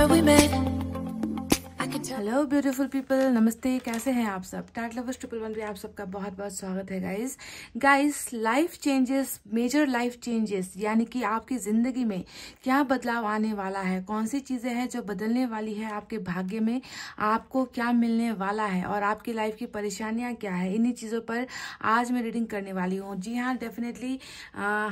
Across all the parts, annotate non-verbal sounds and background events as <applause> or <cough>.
Remember we met hello beautiful people नमस्ते कैसे हैं आप सब टाट लवर्स ट्रिपल वन पे आप सबका बहुत बहुत स्वागत है guys guys life changes major life changes यानी कि आपकी ज़िंदगी में क्या बदलाव आने वाला है कौन सी चीज़ें हैं जो बदलने वाली है आपके भाग्य में आपको क्या मिलने वाला है और आपकी लाइफ की परेशानियाँ क्या है इन्हीं चीज़ों पर आज मैं रीडिंग करने वाली हूँ जी हाँ डेफिनेटली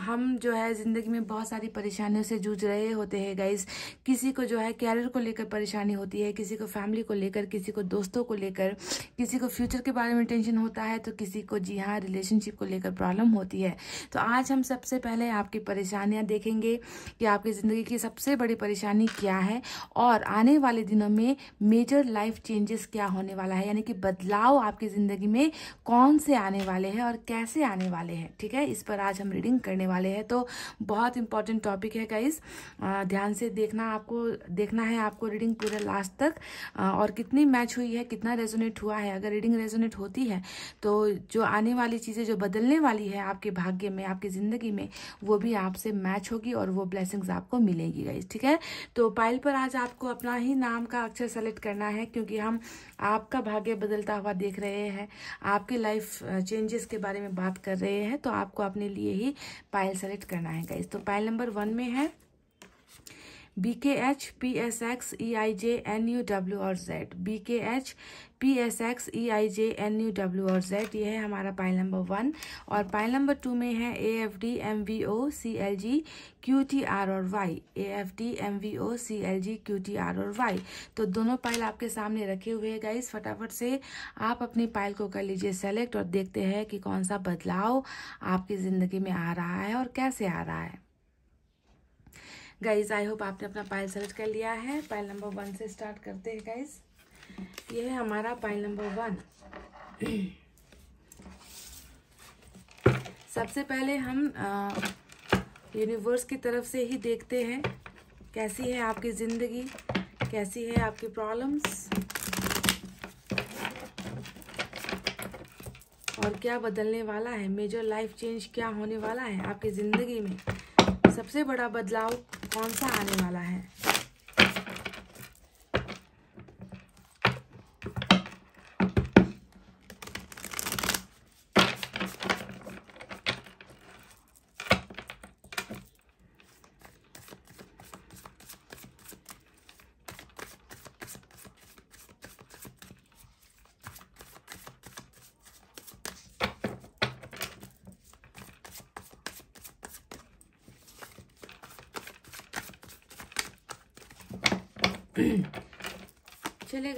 हम जो है ज़िंदगी में बहुत सारी परेशानियों से जूझ रहे होते हैं गाइज किसी को जो है कैरियर को लेकर परेशानी होती है किसी को फैमिली को लेकर किसी को दोस्तों को लेकर किसी को फ्यूचर के बारे में टेंशन होता है तो किसी को जी हाँ रिलेशनशिप को लेकर प्रॉब्लम होती है तो आज हम सबसे पहले आपकी परेशानियाँ देखेंगे कि आपकी ज़िंदगी की सबसे बड़ी परेशानी क्या है और आने वाले दिनों में मेजर लाइफ चेंजेस क्या होने वाला है यानी कि बदलाव आपकी ज़िंदगी में कौन से आने वाले हैं और कैसे आने वाले हैं ठीक है इस पर आज हम रीडिंग करने वाले हैं तो बहुत इंपॉर्टेंट टॉपिक है का ध्यान से देखना आपको देखना है आपको रीडिंग पूरा लास्ट तक और और कितनी मैच हुई है कितना रेजोनेट हुआ है अगर रीडिंग रेजोनेट होती है तो जो आने वाली चीज़ें जो बदलने वाली है आपके भाग्य में आपकी ज़िंदगी में वो भी आपसे मैच होगी और वो ब्लेसिंग्स आपको मिलेगी गाइज ठीक है तो पाइल पर आज आपको अपना ही नाम का अक्षर सेलेक्ट करना है क्योंकि हम आपका भाग्य बदलता हुआ देख रहे हैं आपके लाइफ चेंजेस के बारे में बात कर रहे हैं तो आपको अपने लिए ही पायल सेलेक्ट करना है गाइज तो पायल नंबर वन में है B K H P S X E I J N U W और Z B K H P S X E I J N U W और जेड ये है हमारा पाइल नंबर वन और pile number two में है A F D M V O C L G Q T R और Y A F D M V O C L G Q T R और Y तो दोनों pile आपके सामने रखे हुए हैं गाइस फटाफट से आप अपनी पाइल को कर लीजिए सेलेक्ट और देखते हैं कि कौन सा बदलाव आपकी ज़िंदगी में आ रहा है और कैसे आ रहा है गाइज आई होप आपने अपना पाइल सेलेक्ट कर लिया है पाइल नंबर वन से स्टार्ट करते हैं गाइज ये है हमारा पाइल नंबर वन सबसे पहले हम यूनिवर्स की तरफ से ही देखते हैं कैसी है आपकी ज़िंदगी कैसी है आपकी प्रॉब्लम्स और क्या बदलने वाला है मेजर लाइफ चेंज क्या होने वाला है आपकी ज़िंदगी में सबसे बड़ा बदलाव कौन सा आने वाला है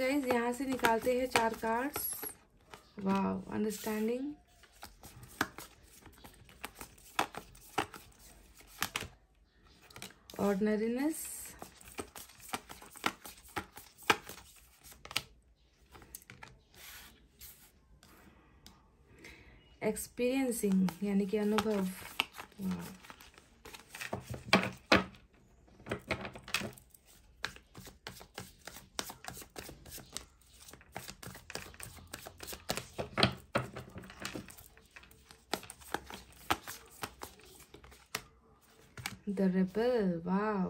गाइज यहाँ से निकालते हैं चार cards wow understanding ordinariness experiencing यानी कि अनुभव वाह rebel wow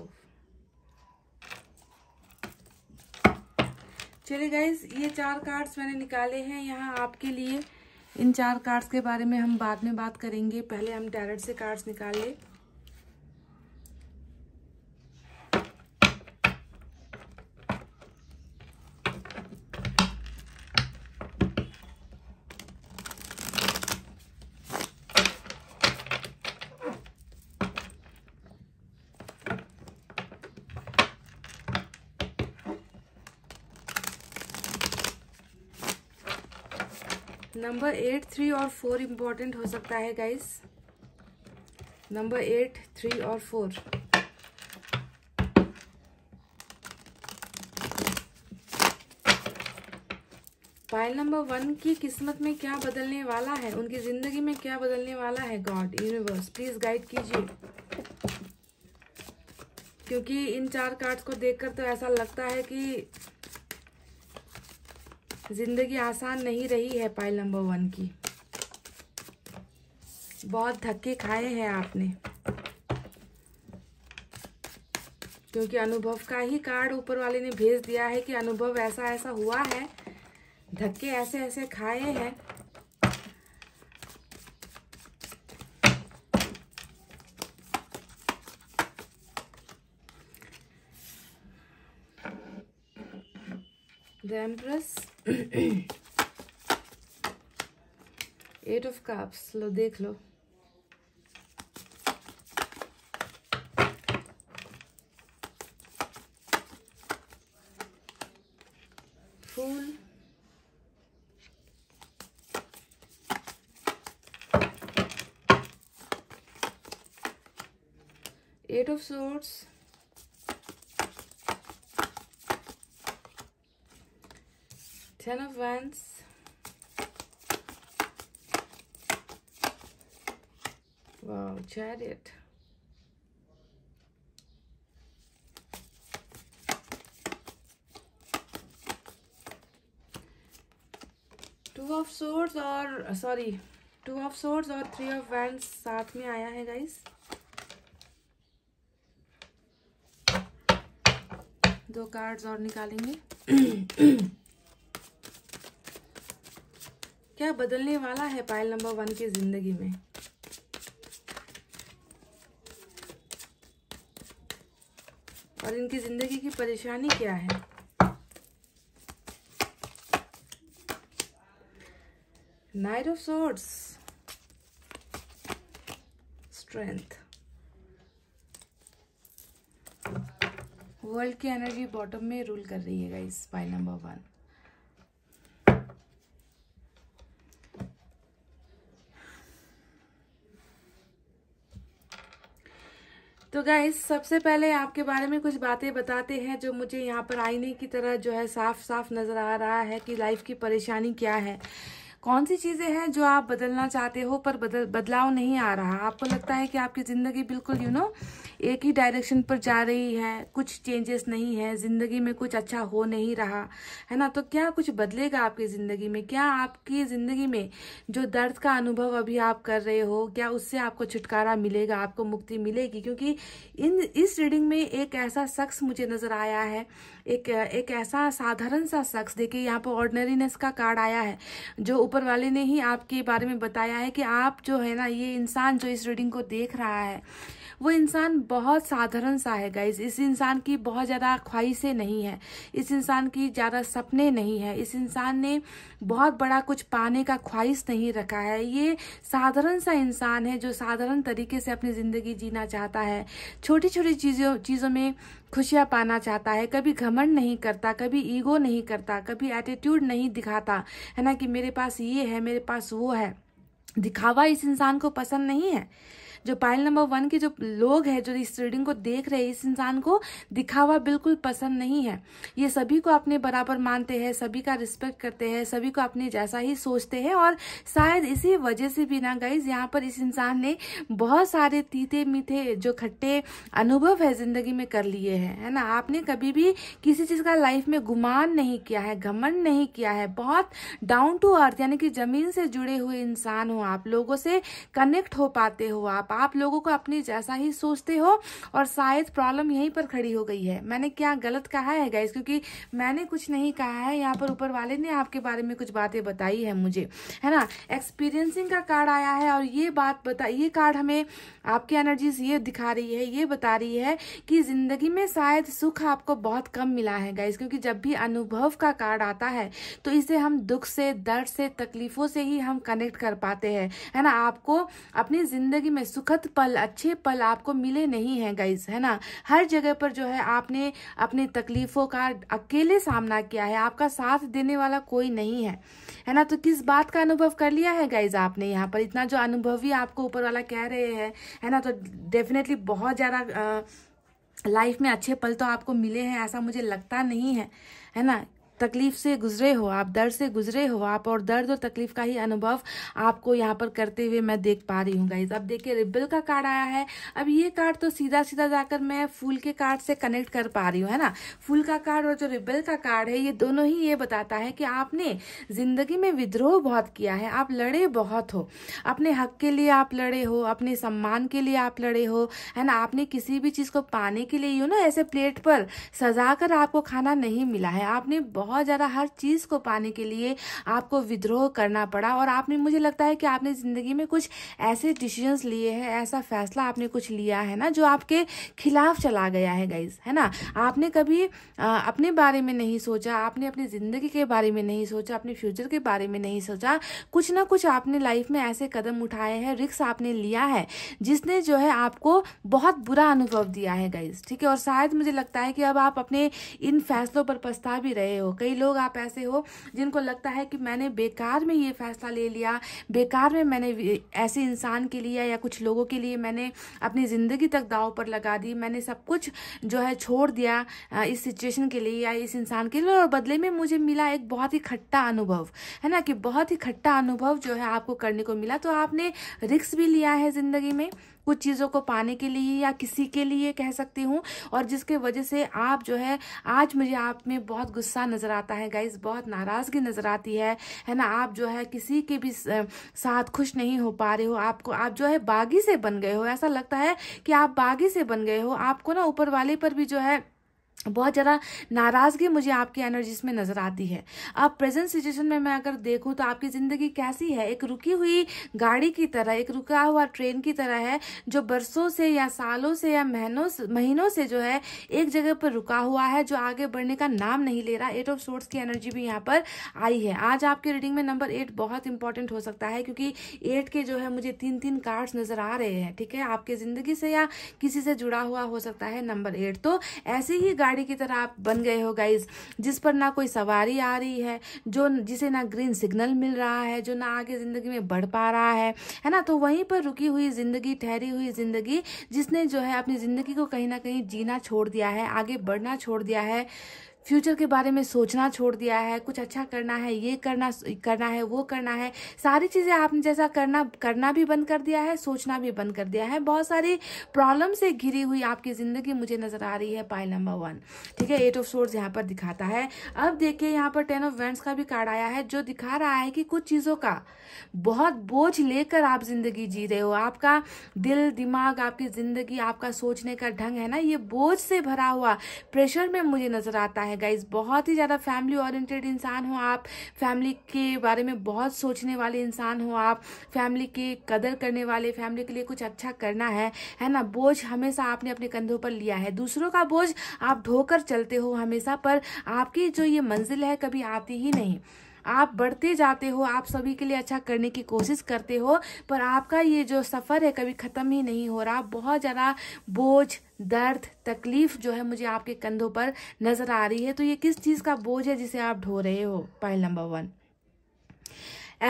चलिए गाइज ये चार कार्ड्स मैंने निकाले हैं यहाँ आपके लिए इन चार कार्ड्स के बारे में हम बाद में बात करेंगे पहले हम टैरेट से कार्ड्स निकाल लें नंबर एट थ्री और फोर इम्पॉर्टेंट हो सकता है गाइस नंबर एट थ्री और फोर पायल नंबर वन की किस्मत में क्या बदलने वाला है उनकी जिंदगी में क्या बदलने वाला है गॉड यूनिवर्स प्लीज गाइड कीजिए क्योंकि इन चार कार्ड्स को देखकर तो ऐसा लगता है कि ज़िंदगी आसान नहीं रही है पाइल नंबर वन की बहुत धक्के खाए हैं आपने क्योंकि अनुभव का ही कार्ड ऊपर वाले ने भेज दिया है कि अनुभव ऐसा ऐसा हुआ है धक्के ऐसे ऐसे खाए हैं the empress eight of cups लो देख लो fool eight of swords Ten of Wands. Wow, Chariot. Two of Swords or sorry two of swords और थ्री ऑफ Wands साथ में आया है गाइस दो कार्ड्स और निकालेंगे बदलने वाला है पायल नंबर वन की जिंदगी में और इनकी जिंदगी की परेशानी क्या है knight of swords strength world की एनर्जी बॉटम में रूल कर रही है इस पाइल नंबर वन तो गाइज सबसे पहले आपके बारे में कुछ बातें बताते हैं जो मुझे यहाँ पर आईने की तरह जो है साफ साफ नज़र आ रहा है कि लाइफ की परेशानी क्या है कौन सी चीज़ें हैं जो आप बदलना चाहते हो पर बदल बदलाव नहीं आ रहा आपको लगता है कि आपकी ज़िंदगी बिल्कुल यू नो एक ही डायरेक्शन पर जा रही है कुछ चेंजेस नहीं है ज़िंदगी में कुछ अच्छा हो नहीं रहा है ना तो क्या कुछ बदलेगा आपकी ज़िंदगी में क्या आपकी ज़िंदगी में जो दर्द का अनुभव अभी आप कर रहे हो क्या उससे आपको छुटकारा मिलेगा आपको मुक्ति मिलेगी क्योंकि इन इस रीडिंग में एक ऐसा शख्स मुझे नज़र आया है एक एक ऐसा साधारण सा शख्स देखिए यहाँ पर ऑर्डनरीनेस का कार्ड आया है जो ऊपर वाले ने ही आपके बारे में बताया है कि आप जो है ना ये इंसान जो इस रीडिंग को देख रहा है वो इंसान बहुत साधारण सा है गाइज इस इंसान की बहुत ज़्यादा ख्वाहिशें नहीं है इस इंसान की ज़्यादा सपने नहीं है इस इंसान ने बहुत बड़ा कुछ पाने का ख्वाहिश नहीं रखा है ये साधारण सा इंसान है जो साधारण तरीके से अपनी ज़िंदगी जीना चाहता है छोटी छोटी चीज़ों चीज़ों में खुशियाँ पाना चाहता है कभी घमंड नहीं करता कभी ईगो नहीं करता कभी एटीट्यूड नहीं दिखाता है ना कि मेरे पास ये है मेरे पास वो है दिखावा इस इंसान को पसंद नहीं है जो पाइल नंबर वन के जो लोग हैं जो इस रीडिंग को देख रहे हैं इस इंसान को दिखावा बिल्कुल पसंद नहीं है ये सभी को अपने बराबर मानते हैं सभी का रिस्पेक्ट करते हैं सभी को अपने जैसा ही सोचते हैं और शायद इसी वजह से भी ना गाइज यहाँ पर इस इंसान ने बहुत सारे तीते मीठे जो खट्टे अनुभव है जिंदगी में कर लिए हैं है ना आपने कभी भी किसी चीज़ का लाइफ में गुमान नहीं किया है घमंड नहीं किया है बहुत डाउन टू अर्थ यानी कि जमीन से जुड़े हुए इंसान हो आप लोगों से कनेक्ट हो पाते हो आप आप लोगों को अपने जैसा ही सोचते हो और शायद प्रॉब्लम यहीं पर खड़ी हो गई है मैंने क्या गलत कहा है गाइज क्योंकि मैंने कुछ नहीं कहा है यहाँ पर ऊपर वाले ने आपके बारे में कुछ बातें बताई है मुझे है ना एक्सपीरियंसिंग का कार्ड आया है और ये बात बता ये कार्ड हमें आपकी एनर्जीज ये दिखा रही है ये बता रही है कि जिंदगी में शायद सुख आपको बहुत कम मिला है गाइज क्योंकि जब भी अनुभव का कार्ड आता है तो इसे हम दुख से दर्द से तकलीफों से ही हम कनेक्ट कर पाते हैं है ना आपको अपनी जिंदगी में सुख सुखद पल अच्छे पल आपको मिले नहीं हैं गाइज है ना हर जगह पर जो है आपने अपनी तकलीफ़ों का अकेले सामना किया है आपका साथ देने वाला कोई नहीं है है ना तो किस बात का अनुभव कर लिया है गाइज आपने यहाँ पर इतना जो अनुभवी आपको ऊपर वाला कह रहे हैं है ना तो डेफिनेटली बहुत ज़्यादा लाइफ में अच्छे पल तो आपको मिले हैं ऐसा मुझे लगता नहीं है है ना तकलीफ से गुजरे हो आप दर्द से गुजरे हो आप और दर्द और तकलीफ का ही अनुभव आपको यहाँ पर करते हुए मैं देख पा रही हूँ गाइज अब देखिए रिबल का कार्ड आया है अब ये कार्ड तो सीधा सीधा जाकर मैं फूल के कार्ड से कनेक्ट कर पा रही हूँ है ना फूल का कार्ड और जो रिबल का कार्ड है ये दोनों ही ये बताता है कि आपने जिंदगी में विद्रोह बहुत किया है आप लड़े बहुत हो अपने हक के लिए आप लड़े हो अपने सम्मान के लिए आप लड़े हो है ना आपने किसी भी चीज़ को पाने के लिए यू ना ऐसे प्लेट पर सजा कर आपको खाना नहीं मिला है आपने बहुत बहुत ज़्यादा हर चीज़ को पाने के लिए आपको विद्रोह करना पड़ा और आपने मुझे लगता है कि आपने ज़िंदगी में कुछ ऐसे डिसीजंस लिए हैं ऐसा फैसला आपने कुछ लिया है ना जो आपके खिलाफ चला गया है गाइज है ना आपने कभी आ, अपने बारे में नहीं सोचा आपने अपनी ज़िंदगी के बारे में नहीं सोचा अपने फ्यूचर के बारे में नहीं सोचा कुछ ना कुछ आपने लाइफ में ऐसे कदम उठाए हैं रिक्स आपने लिया है जिसने जो है आपको बहुत बुरा अनुभव दिया है गाइज ठीक है और शायद मुझे लगता है कि अब आप अपने इन फैसलों पर पछता भी रहे हो कई लोग आप ऐसे हो जिनको लगता है कि मैंने बेकार में ये फैसला ले लिया बेकार में मैंने ऐसे इंसान के लिए या कुछ लोगों के लिए मैंने अपनी ज़िंदगी तक दाव पर लगा दी मैंने सब कुछ जो है छोड़ दिया इस सिचुएशन के लिए या इस इंसान के लिए और बदले में मुझे मिला एक बहुत ही खट्टा अनुभव है ना कि बहुत ही खट्टा अनुभव जो है आपको करने को मिला तो आपने रिक्स भी लिया है ज़िंदगी में कुछ चीज़ों को पाने के लिए या किसी के लिए कह सकती हूँ और जिसके वजह से आप जो है आज मुझे आप में बहुत गुस्सा नज़र आता है गाइज बहुत नाराज़गी नज़र आती है है ना आप जो है किसी के भी साथ खुश नहीं हो पा रहे हो आपको आप जो है बागी से बन गए हो ऐसा लगता है कि आप बागी से बन गए हो आपको ना ऊपर वाले पर भी जो है बहुत ज़्यादा नाराज़गी मुझे आपकी एनर्जीज में नज़र आती है अब प्रेजेंट सिचुएशन में मैं अगर देखूँ तो आपकी ज़िंदगी कैसी है एक रुकी हुई गाड़ी की तरह एक रुका हुआ ट्रेन की तरह है जो बरसों से या सालों से या महीनों महीनों से जो है एक जगह पर रुका हुआ है जो आगे बढ़ने का नाम नहीं ले रहा एट ऑफ शोर्ट्स की एनर्जी भी यहाँ पर आई है आज आपके रीडिंग में नंबर एट बहुत इंपॉर्टेंट हो सकता है क्योंकि एट के जो है मुझे तीन तीन कार्ड्स नज़र आ रहे हैं ठीक है आपके ज़िंदगी से या किसी से जुड़ा हुआ हो सकता है नंबर एट तो ऐसी ही गाड़ी गाड़ी की तरह आप बन गए हो गाइज जिस पर ना कोई सवारी आ रही है जो जिसे ना ग्रीन सिग्नल मिल रहा है जो ना आगे ज़िंदगी में बढ़ पा रहा है है ना तो वहीं पर रुकी हुई ज़िंदगी ठहरी हुई ज़िंदगी जिसने जो है अपनी ज़िंदगी को कहीं ना कहीं जीना छोड़ दिया है आगे बढ़ना छोड़ दिया है फ्यूचर के बारे में सोचना छोड़ दिया है कुछ अच्छा करना है ये करना करना है वो करना है सारी चीज़ें आपने जैसा करना करना भी बंद कर दिया है सोचना भी बंद कर दिया है बहुत सारी प्रॉब्लम से घिरी हुई आपकी ज़िंदगी मुझे नज़र आ रही है पाइल नंबर वन ठीक है एट ऑफ सोर्स यहाँ पर दिखाता है अब देखिए यहाँ पर टेन ऑफ वेंट्स का भी कार्ड आया है जो दिखा रहा है कि कुछ चीज़ों का बहुत बोझ लेकर आप ज़िंदगी जी रहे हो आपका दिल दिमाग आपकी ज़िंदगी आपका सोचने का ढंग है ना ये बोझ से भरा हुआ प्रेशर में मुझे नज़र आता है है गाइज बहुत ही ज़्यादा फैमिली ओरिएंटेड इंसान हो आप फैमिली के बारे में बहुत सोचने वाले इंसान हो आप फैमिली की कदर करने वाले फैमिली के लिए कुछ अच्छा करना है है ना बोझ हमेशा आपने अपने कंधों पर लिया है दूसरों का बोझ आप ढोकर चलते हो हमेशा पर आपकी जो ये मंजिल है कभी आती ही नहीं आप बढ़ते जाते हो आप सभी के लिए अच्छा करने की कोशिश करते हो पर आपका ये जो सफ़र है कभी ख़त्म ही नहीं हो रहा बहुत ज़्यादा बोझ दर्द तकलीफ जो है मुझे आपके कंधों पर नज़र आ रही है तो ये किस चीज़ का बोझ है जिसे आप ढो रहे हो पहल नंबर वन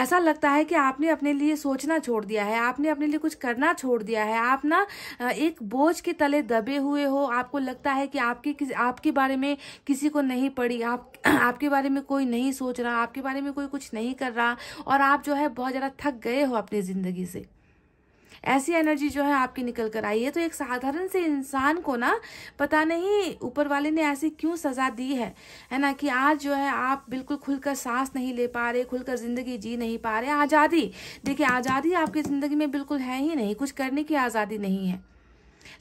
ऐसा लगता है कि आपने अपने लिए सोचना छोड़ दिया है आपने अपने लिए कुछ करना छोड़ दिया है आप ना एक बोझ के तले दबे हुए हो आपको लगता है कि आपकी आपके बारे में किसी को नहीं पड़ी आप <clears throat> आपके बारे में कोई नहीं सोच रहा आपके बारे में कोई कुछ नहीं कर रहा और आप जो है बहुत ज़्यादा थक गए हो अपनी ज़िंदगी से ऐसी एनर्जी जो है आपकी निकल कर आई है तो एक साधारण से इंसान को ना पता नहीं ऊपर वाले ने ऐसी क्यों सज़ा दी है है ना कि आज जो है आप बिल्कुल खुलकर सांस नहीं ले पा रहे खुलकर ज़िंदगी जी नहीं पा रहे आज़ादी देखिए आज़ादी आपकी ज़िंदगी में बिल्कुल है ही नहीं कुछ करने की आज़ादी नहीं है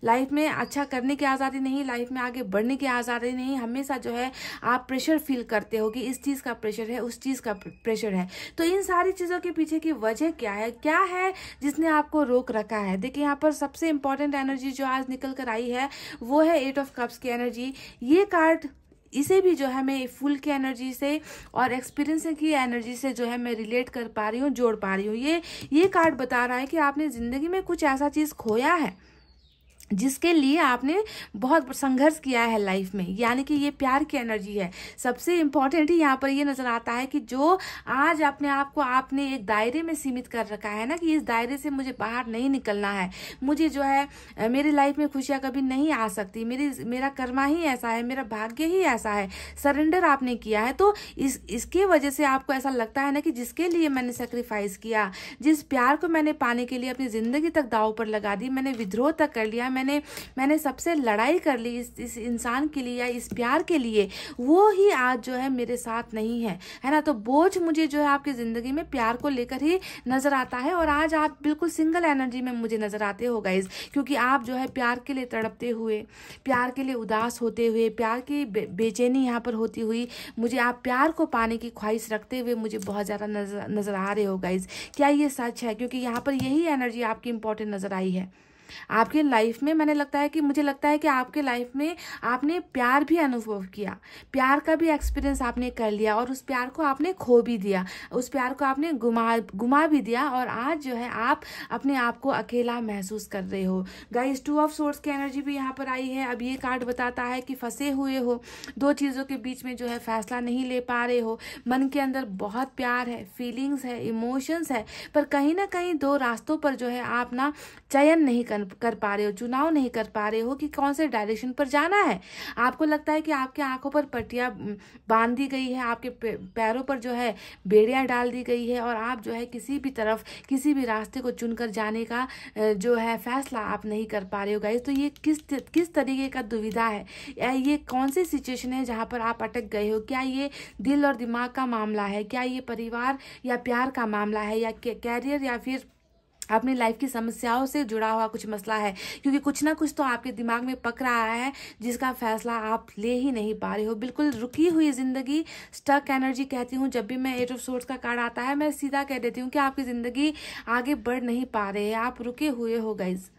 लाइफ में अच्छा करने की आज़ादी नहीं लाइफ में आगे बढ़ने की आज़ादी नहीं हमेशा जो है आप प्रेशर फील करते हो कि इस चीज़ का प्रेशर है उस चीज़ का प्रेशर है तो इन सारी चीज़ों के पीछे की वजह क्या है क्या है जिसने आपको रोक रखा है देखिए यहाँ पर सबसे इंपॉर्टेंट एनर्जी जो आज निकल कर आई है वो है एट ऑफ कप्स की एनर्जी ये कार्ड इसे भी जो है मैं फुल की एनर्जी से और एक्सपीरियंस की एनर्जी से जो है मैं रिलेट कर पा रही हूँ जोड़ पा रही हूँ ये ये कार्ड बता रहा है कि आपने ज़िंदगी में कुछ ऐसा चीज़ खोया है जिसके लिए आपने बहुत संघर्ष किया है लाइफ में यानी कि ये प्यार की एनर्जी है सबसे इम्पॉर्टेंट ही यहाँ पर ये नजर आता है कि जो आज अपने आप को आपने एक दायरे में सीमित कर रखा है ना कि इस दायरे से मुझे बाहर नहीं निकलना है मुझे जो है मेरी लाइफ में खुशियाँ कभी नहीं आ सकती मेरी मेरा कर्मा ही ऐसा है मेरा भाग्य ही ऐसा है सरेंडर आपने किया है तो इस इसके वजह से आपको ऐसा लगता है ना कि जिसके लिए मैंने सेक्रीफाइस किया जिस प्यार को मैंने पाने के लिए अपनी जिंदगी तक दाव पर लगा दी मैंने विद्रोह तक कर लिया मैंने मैंने सबसे लड़ाई कर ली इस इस इंसान के लिए या इस प्यार के लिए वो ही आज जो है मेरे साथ नहीं है है ना तो बोझ मुझे जो है आपकी ज़िंदगी में प्यार को लेकर ही नज़र आता है और आज आप बिल्कुल सिंगल एनर्जी में मुझे नज़र आते हो गाइज क्योंकि आप जो है प्यार के लिए तड़पते हुए प्यार के लिए उदास होते हुए प्यार की बेचैनी यहाँ पर होती हुई मुझे आप प्यार को पाने की ख्वाहिश रखते हुए मुझे बहुत ज़्यादा नज़र नज़र आ रहे हो गाइज क्या ये सच है क्योंकि यहाँ पर यही एनर्जी आपकी इंपॉर्टेंट नज़र आई है आपके लाइफ में मैंने लगता है कि मुझे लगता है कि आपके लाइफ में आपने प्यार भी अनुभव किया प्यार का भी एक्सपीरियंस आपने कर लिया और उस प्यार को आपने खो भी दिया उस प्यार को आपने गुमा गुमा भी दिया और आज जो है आप अपने आप को अकेला महसूस कर रहे हो गाइस टू ऑफ सोर्स की एनर्जी भी यहाँ पर आई है अब ये कार्ड बताता है कि फंसे हुए हो दो चीज़ों के बीच में जो है फैसला नहीं ले पा रहे हो मन के अंदर बहुत प्यार है फीलिंग्स है इमोशंस है पर कहीं ना कहीं दो रास्तों पर जो है आप ना चयन नहीं करना कर कर पा रहे हो चुनाव नहीं कर पा रहे हो कि कौन से डायरेक्शन पर जाना है आपको लगता है कि आपके आंखों पर पट्टियाँ बांध दी गई है आपके पैरों पर जो है बेड़ियाँ डाल दी गई है और आप जो है किसी भी तरफ किसी भी रास्ते को चुनकर जाने का जो है फैसला आप नहीं कर पा रहे हो गाइज तो ये किस किस तरीके का दुविधा है या ये कौन सी सिचुएशन है जहाँ पर आप अटक गए हो क्या ये दिल और दिमाग का मामला है क्या ये परिवार या प्यार का मामला है या कैरियर या फिर अपनी लाइफ की समस्याओं से जुड़ा हुआ कुछ मसला है क्योंकि कुछ ना कुछ तो आपके दिमाग में पक रहा है जिसका फैसला आप ले ही नहीं पा रहे हो बिल्कुल रुकी हुई ज़िंदगी स्टक एनर्जी कहती हूँ जब भी मैं एट ऑफ सोर्स का कार्ड आता है मैं सीधा कह देती हूँ कि आपकी ज़िंदगी आगे बढ़ नहीं पा रहे है आप रुके हुए हो गाइज़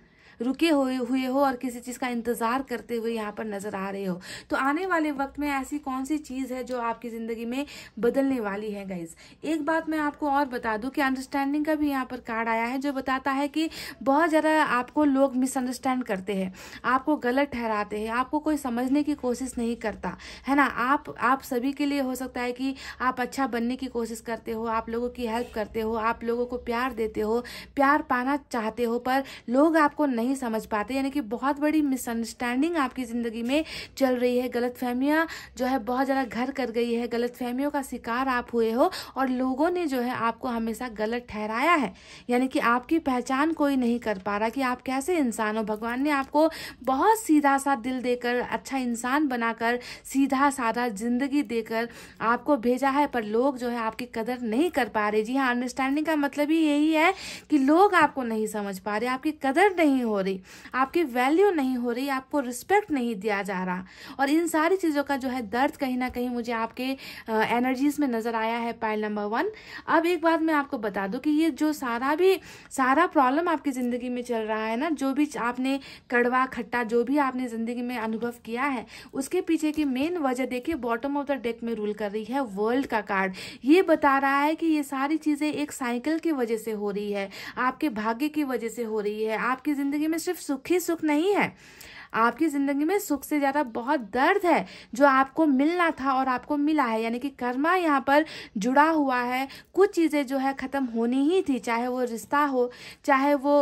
रुके हुए हुए हो और किसी चीज़ का इंतज़ार करते हुए यहाँ पर नज़र आ रहे हो तो आने वाले वक्त में ऐसी कौन सी चीज़ है जो आपकी ज़िंदगी में बदलने वाली है गाइज एक बात मैं आपको और बता दूँ कि अंडरस्टैंडिंग का भी यहाँ पर कार्ड आया है जो बताता है कि बहुत ज़्यादा आपको लोग मिसअंडरस्टैंड करते हैं आपको गलत ठहराते हैं आपको कोई समझने की कोशिश नहीं करता है ना आप आप सभी के लिए हो सकता है कि आप अच्छा बनने की कोशिश करते हो आप लोगों की हेल्प करते हो आप लोगों को प्यार देते हो प्यार पाना चाहते हो पर लोग आपको नहीं नहीं समझ पाते यानी कि बहुत बड़ी मिसअंडरस्टैंडिंग आपकी ज़िंदगी में चल रही है गलत फहमियाँ जो है बहुत ज़्यादा घर कर गई है गलत फहमियों का शिकार आप हुए हो और लोगों ने जो है आपको हमेशा गलत ठहराया है यानी कि आपकी पहचान कोई नहीं कर पा रहा कि आप कैसे इंसान हो भगवान ने आपको बहुत सीधा सा दिल देकर अच्छा इंसान बनाकर सीधा साधा जिंदगी देकर आपको भेजा है पर लोग जो है आपकी कदर नहीं कर पा रहे जी हाँ अंडरस्टैंडिंग का मतलब ही यही है कि लोग आपको नहीं समझ पा रहे आपकी कदर नहीं हो रही आपकी वैल्यू नहीं हो रही आपको रिस्पेक्ट नहीं दिया जा रहा और इन सारी चीज़ों का जो है दर्द कहीं ना कहीं मुझे आपके एनर्जीज में नज़र आया है पाइल नंबर वन अब एक बात मैं आपको बता दूँ कि ये जो सारा भी सारा प्रॉब्लम आपकी ज़िंदगी में चल रहा है ना जो भी आपने कड़वा खट्टा जो भी आपने ज़िंदगी में अनुभव किया है उसके पीछे की मेन वजह देखिए बॉटम ऑफ द डेक में रूल कर रही है वर्ल्ड का कार्ड ये बता रहा है कि ये सारी चीज़ें एक साइकिल की वजह से हो रही है आपके भाग्य की वजह से हो रही है आपकी ज़िंदगी ज़िंदगी में सिर्फ सुख ही सुख नहीं है आपकी ज़िंदगी में सुख से ज़्यादा बहुत दर्द है जो आपको मिलना था और आपको मिला है यानी कि कर्मा यहाँ पर जुड़ा हुआ है कुछ चीज़ें जो है ख़त्म होनी ही थी चाहे वो रिश्ता हो चाहे वो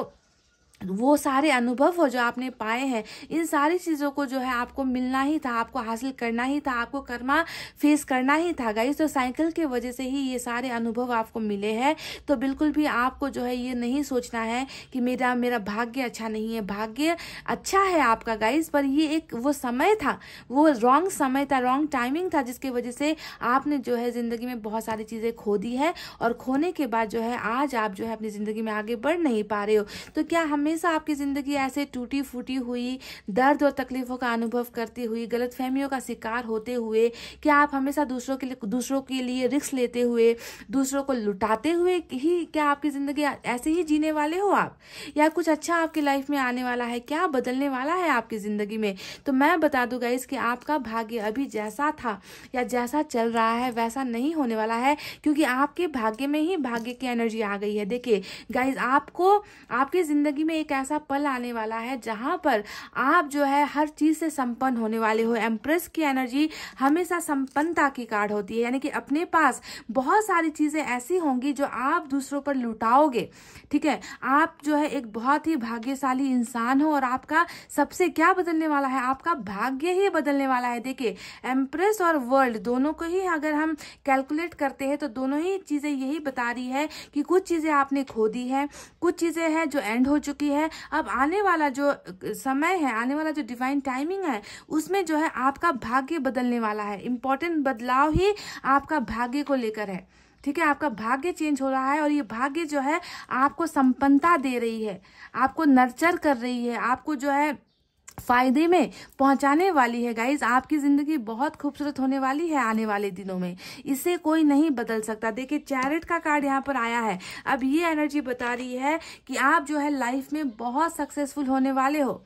वो सारे अनुभव हो जो आपने पाए हैं इन सारी चीज़ों को जो है आपको मिलना ही था आपको हासिल करना ही था आपको कर्मा फेस करना ही था गाइस तो साइकिल के वजह से ही ये सारे अनुभव आपको मिले हैं तो बिल्कुल भी आपको जो है ये नहीं सोचना है कि मेरा मेरा भाग्य अच्छा नहीं है भाग्य अच्छा है आपका गाइस पर ये एक वो समय था वो रॉन्ग समय था रॉन्ग टाइमिंग था जिसकी वजह से आपने जो है ज़िंदगी में बहुत सारी चीज़ें खो दी है और खोने के बाद जो है आज आप जो है अपनी ज़िंदगी में आगे बढ़ नहीं पा रहे हो तो क्या हमें हमेशा आपकी ज़िंदगी ऐसे टूटी फूटी हुई दर्द और तकलीफ़ों का अनुभव करती हुई गलत फहमियों का शिकार होते हुए क्या आप हमेशा दूसरों के लिए दूसरों के लिए रिक्स लेते हुए दूसरों को लुटाते हुए ही क्या आपकी ज़िंदगी ऐसे ही जीने वाले हो आप या कुछ अच्छा आपकी लाइफ में आने वाला है क्या बदलने वाला है आपकी ज़िंदगी में तो मैं बता दूँगा इसके आपका भाग्य अभी जैसा था या जैसा चल रहा है वैसा नहीं होने वाला है क्योंकि आपके भाग्य में ही भाग्य की एनर्जी आ गई है देखिए गाइज आपको आपकी ज़िंदगी में एक ऐसा पल आने वाला है जहां पर आप जो है हर चीज़ से संपन्न होने वाले हो एम्प्रेस की एनर्जी हमेशा संपन्नता की कार्ड होती है यानी कि अपने पास बहुत सारी चीज़ें ऐसी होंगी जो आप दूसरों पर लुटाओगे ठीक है आप जो है एक बहुत ही भाग्यशाली इंसान हो और आपका सबसे क्या बदलने वाला है आपका भाग्य ही बदलने वाला है देखिए एम्प्रेस और वर्ल्ड दोनों को ही अगर हम कैलकुलेट करते हैं तो दोनों ही चीज़ें यही बता रही है कि कुछ चीज़ें आपने खो दी है कुछ चीज़ें हैं जो एंड हो चुकी है अब आने वाला जो समय है आने वाला जो डिवाइन टाइमिंग है उसमें जो है आपका भाग्य बदलने वाला है इंपॉर्टेंट बदलाव ही आपका भाग्य को लेकर है ठीक है आपका भाग्य चेंज हो रहा है और ये भाग्य जो है आपको संपन्नता दे रही है आपको नर्चर कर रही है आपको जो है फायदे में पहुंचाने वाली है गाइज आपकी जिंदगी बहुत खूबसूरत होने वाली है आने वाले दिनों में इसे कोई नहीं बदल सकता देखिए चैरिट का कार्ड यहाँ पर आया है अब ये एनर्जी बता रही है कि आप जो है लाइफ में बहुत सक्सेसफुल होने वाले हो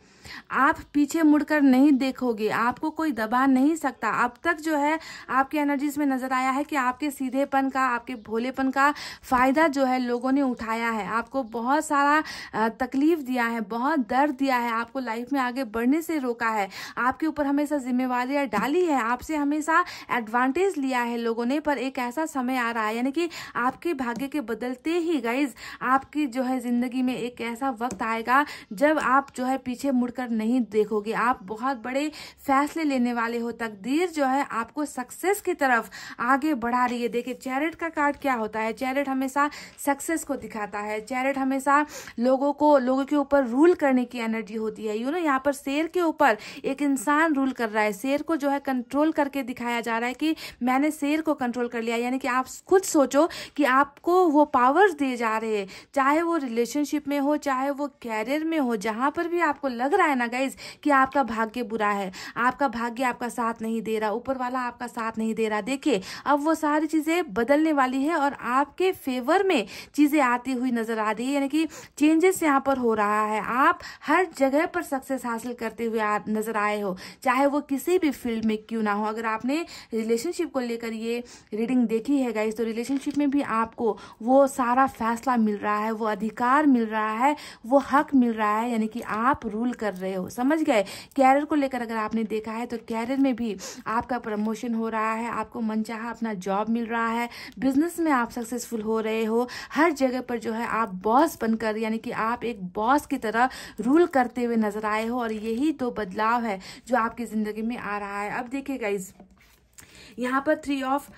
आप पीछे मुड़कर नहीं देखोगे आपको कोई दबा नहीं सकता अब तक जो है आपके एनर्जीज में नजर आया है कि आपके सीधेपन का आपके भोलेपन का फायदा जो है लोगों ने उठाया है आपको बहुत सारा तकलीफ दिया है बहुत दर्द दिया है आपको लाइफ में आगे बढ़ने से रोका है आपके ऊपर हमेशा जिम्मेवारियां डाली है आपसे हमेशा एडवांटेज लिया है लोगों ने पर एक ऐसा समय आ रहा है यानी कि आपके भाग्य के बदलते ही गाइज आपकी जो है जिंदगी में एक ऐसा वक्त आएगा जब आप जो है पीछे मुड़ छोड़कर नहीं देखोगे आप बहुत बड़े फैसले लेने वाले हो तकदीर जो है आपको सक्सेस की तरफ आगे बढ़ा रही है देखिए चैरिट का कार्ड क्या होता है चैरिट हमेशा सक्सेस को दिखाता है चैरिट हमेशा लोगों को लोगों के ऊपर रूल करने की एनर्जी होती है यू नो यहाँ पर शेर के ऊपर एक इंसान रूल कर रहा है शेर को जो है कंट्रोल करके दिखाया जा रहा है कि मैंने शेर को कंट्रोल कर लिया यानी कि आप खुद सोचो कि आपको वो पावर्स दिए जा रहे हैं चाहे वो रिलेशनशिप में हो चाहे वो कैरियर में हो जहां पर भी आपको लग रहा रहा है ना गाइज कि आपका भाग्य बुरा है आपका भाग्य आपका साथ नहीं दे रहा ऊपर वाला आपका साथ नहीं दे रहा देखिए अब वो सारी चीज़ें बदलने वाली है और आपके फेवर में चीज़ें आती हुई नजर आ रही है यानी कि चेंजेस यहाँ पर हो रहा है आप हर जगह पर सक्सेस हासिल करते हुए नजर आए हो चाहे वो किसी भी फील्ड में क्यों ना हो अगर आपने रिलेशनशिप को लेकर ये रीडिंग देखी है गाइज तो रिलेशनशिप में भी आपको वो सारा फैसला मिल रहा है वो अधिकार मिल रहा है वो हक मिल रहा है यानी कि आप रूल कर कर रहे हो समझ गए कैरियर को लेकर अगर आपने देखा है तो कैरियर में भी आपका प्रमोशन हो रहा है आपको मनचाहा अपना जॉब मिल रहा है बिजनेस में आप सक्सेसफुल हो रहे हो हर जगह पर जो है आप बॉस बनकर यानी कि आप एक बॉस की तरह रूल करते हुए नजर आए हो और यही तो बदलाव है जो आपकी ज़िंदगी में आ रहा है अब देखिए गाइज यहाँ पर थ्री ऑफ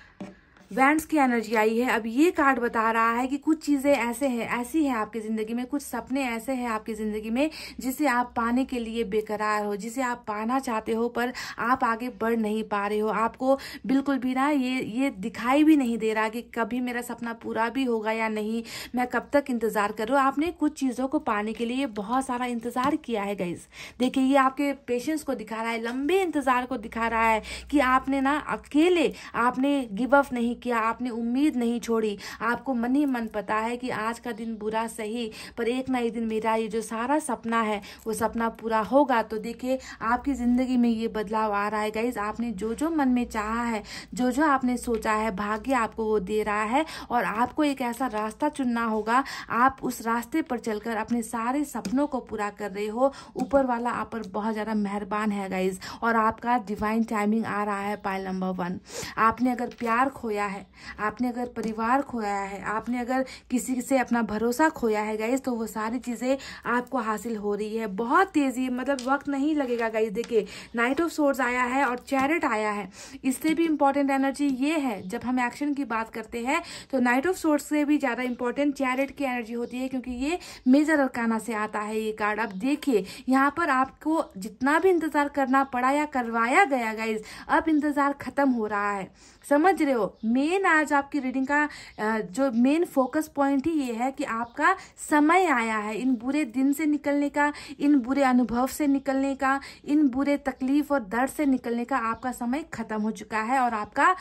वैंड्स की एनर्जी आई है अब ये कार्ड बता रहा है कि कुछ चीज़ें ऐसे हैं ऐसी हैं आपकी ज़िंदगी में कुछ सपने ऐसे हैं आपकी ज़िंदगी में जिसे आप पाने के लिए बेकरार हो जिसे आप पाना चाहते हो पर आप आगे बढ़ नहीं पा रहे हो आपको बिल्कुल भी ना ये ये दिखाई भी नहीं दे रहा कि कभी मेरा सपना पूरा भी होगा या नहीं मैं कब तक इंतज़ार कर रहा हूँ आपने कुछ चीज़ों को पाने के लिए बहुत सारा इंतज़ार किया है गाइज देखिए ये आपके पेशेंस को दिखा रहा है लंबे इंतज़ार को दिखा रहा है कि आपने ना अकेले आपने गिव अप नहीं किया आपने उम्मीद नहीं छोड़ी आपको मन ही मन पता है कि आज का दिन बुरा सही पर एक ना एक दिन मेरा ये जो सारा सपना है वो सपना पूरा होगा तो देखिए आपकी ज़िंदगी में ये बदलाव आ रहा है गाइज आपने जो जो मन में चाहा है जो जो आपने सोचा है भाग्य आपको वो दे रहा है और आपको एक ऐसा रास्ता चुनना होगा आप उस रास्ते पर चलकर अपने सारे सपनों को पूरा कर रहे हो ऊपर वाला आप पर बहुत ज़्यादा मेहरबान है गाइज और आपका डिवाइन टाइमिंग आ रहा है पायल नंबर वन आपने अगर प्यार खोया खोया है आपने अगर परिवार खोया है आपने अगर किसी से अपना भरोसा खोया है गाइज तो वो सारी चीज़ें आपको हासिल हो रही है बहुत तेज़ी मतलब वक्त नहीं लगेगा गाइज देखिए नाइट ऑफ सोर्स आया है और चैरिट आया है इससे भी इम्पॉर्टेंट एनर्जी ये है जब हम एक्शन की बात करते हैं तो नाइट ऑफ सोर्स से भी ज़्यादा इंपॉर्टेंट चैरिट की एनर्जी होती है क्योंकि ये मेजर अरकाना से आता है ये कार्ड अब देखिए यहाँ पर आपको जितना भी इंतज़ार करना पड़ा या करवाया गया गाइज अब इंतज़ार ख़त्म हो रहा है समझ रहे हो मेन आज आपकी रीडिंग का जो मेन फोकस पॉइंट ही ये है कि आपका समय आया है इन बुरे दिन से निकलने का इन बुरे अनुभव से निकलने का इन बुरे तकलीफ और दर्द से निकलने का आपका समय खत्म हो चुका है और आपका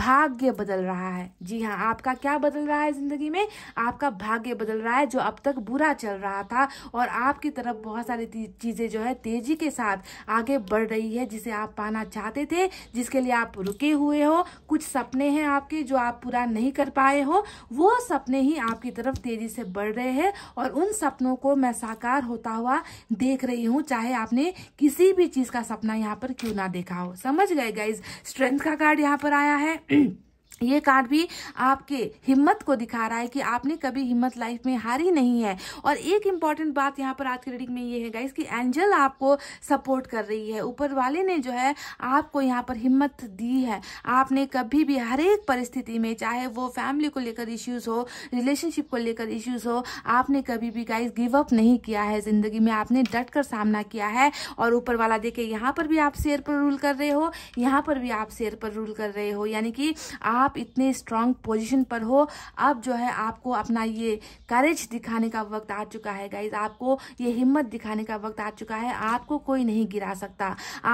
भाग्य बदल रहा है जी हाँ आपका क्या बदल रहा है जिंदगी में आपका भाग्य बदल रहा है जो अब तक बुरा चल रहा था और आपकी तरफ बहुत सारी चीजें जो है तेजी के साथ आगे बढ़ रही है जिसे आप पाना चाहते थे जिसके लिए आप रुके हुए हो कुछ सपने हैं आपके जो आप पूरा नहीं कर पाए हो वो सपने ही आपकी तरफ तेजी से बढ़ रहे हैं और उन सपनों को मैं साकार होता हुआ देख रही हूँ चाहे आपने किसी भी चीज़ का सपना यहाँ पर क्यों ना देखा हो समझ गए गाइज स्ट्रेंथ का कार्ड यहाँ पर आया है <clears throat> ये कार्ड भी आपके हिम्मत को दिखा रहा है कि आपने कभी हिम्मत लाइफ में हारी नहीं है और एक इम्पॉर्टेंट बात यहाँ पर आज की रीडिंग में ये है गाइस कि एंजल आपको सपोर्ट कर रही है ऊपर वाले ने जो है आपको यहाँ पर हिम्मत दी है आपने कभी भी हर एक परिस्थिति में चाहे वो फैमिली को लेकर इश्यूज हो रिलेशनशिप को लेकर इश्यूज हो आपने कभी भी गाइज गिव अप नहीं किया है जिंदगी में आपने डट कर सामना किया है और ऊपर वाला देखे यहाँ पर भी आप शेयर पर रूल कर रहे हो यहाँ पर भी आप शेयर पर रूल कर रहे हो यानी कि आप आप इतने स्ट्रांग पोजीशन पर हो अब जो है आपको अपना ये करेज दिखाने का वक्त आ चुका है गाइज आपको ये हिम्मत दिखाने का वक्त आ चुका है आपको कोई नहीं गिरा सकता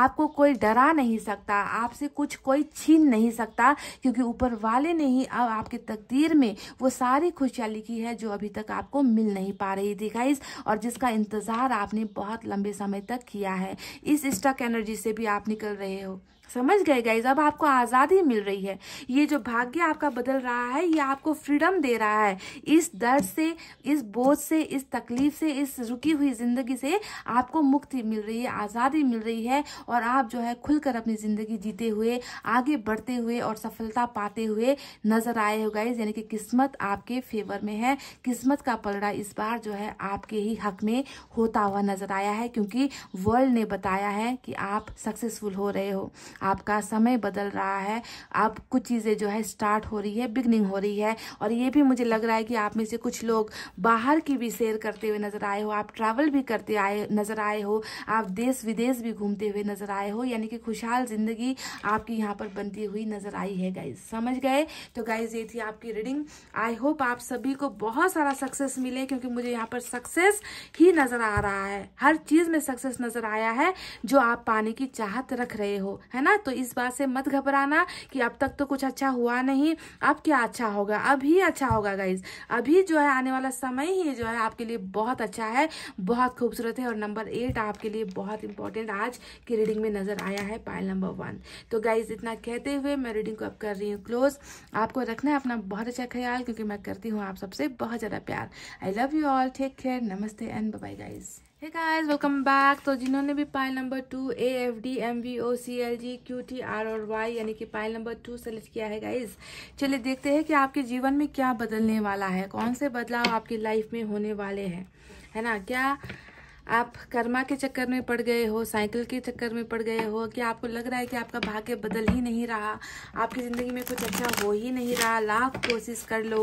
आपको कोई डरा नहीं सकता आपसे कुछ कोई छीन नहीं सकता क्योंकि ऊपर वाले ने ही अब आपकी तकदीर में वो सारी खुशियाँ लिखी है जो अभी तक आपको मिल नहीं पा रही थी गाइज और जिसका इंतज़ार आपने बहुत लंबे समय तक किया है इस स्टक एनर्जी से भी आप निकल रहे हो समझ गए गाइज अब आपको आज़ादी मिल रही है ये जो भाग्य आपका बदल रहा है ये आपको फ्रीडम दे रहा है इस दर्द से इस बोझ से इस तकलीफ से इस रुकी हुई ज़िंदगी से आपको मुक्ति मिल रही है आज़ादी मिल रही है और आप जो है खुलकर अपनी ज़िंदगी जीते हुए आगे बढ़ते हुए और सफलता पाते हुए नजर आए हो गाइज यानी कि किस्मत आपके फेवर में है किस्मत का पलड़ा इस बार जो है आपके ही हक में होता हुआ नजर आया है क्योंकि वर्ल्ड ने बताया है कि आप सक्सेसफुल हो रहे हो आपका समय बदल रहा है आप कुछ चीज़ें जो है स्टार्ट हो रही है बिगनिंग हो रही है और ये भी मुझे लग रहा है कि आप में से कुछ लोग बाहर की भी सैर करते हुए नजर आए हो आप ट्रैवल भी करते आए नजर आए हो आप देश विदेश भी घूमते हुए नजर आए हो यानी कि खुशहाल जिंदगी आपकी यहाँ पर बनती हुई नजर आई है गाइज समझ गए तो गाइज ये थी आपकी रीडिंग आई होप आप सभी को बहुत सारा सक्सेस मिले क्योंकि मुझे यहाँ पर सक्सेस ही नजर आ रहा है हर चीज में सक्सेस नजर आया है जो आप पाने की चाहत रख रहे हो है ना ना तो इस बात से मत घबराना कि अब तक तो कुछ अच्छा हुआ नहीं अब क्या अच्छा होगा अभी अच्छा होगा गाइज अभी जो है आने वाला समय ही जो है आपके लिए बहुत अच्छा है बहुत खूबसूरत है और नंबर एट आपके लिए बहुत इंपॉर्टेंट आज की रीडिंग में नजर आया है पायल नंबर वन तो गाइज इतना कहते हुए मैं रीडिंग को अब कर रही हूँ क्लोज आपको रखना है अपना बहुत अच्छा ख्याल क्योंकि मैं करती हूँ आप सबसे बहुत ज़्यादा प्यार I love you all take care नमस्ते एंड बाय गाइज़ है गाइस वेलकम बैक तो जिन्होंने भी pile number two A F D M V O C L G Q T R और वाई यानी कि पाइल नंबर टू सेलेक्ट किया है गाइस चलिए देखते हैं कि आपके जीवन में क्या बदलने वाला है कौन से बदलाव आपकी लाइफ में होने वाले हैं है ना क्या आप कर्मा के चक्कर में पड़ गए हो साइकिल के चक्कर में पड़ गए हो कि आपको लग रहा है कि आपका भाग्य बदल ही नहीं रहा आपकी ज़िंदगी में कुछ अच्छा हो ही नहीं रहा लाख कोशिश कर लो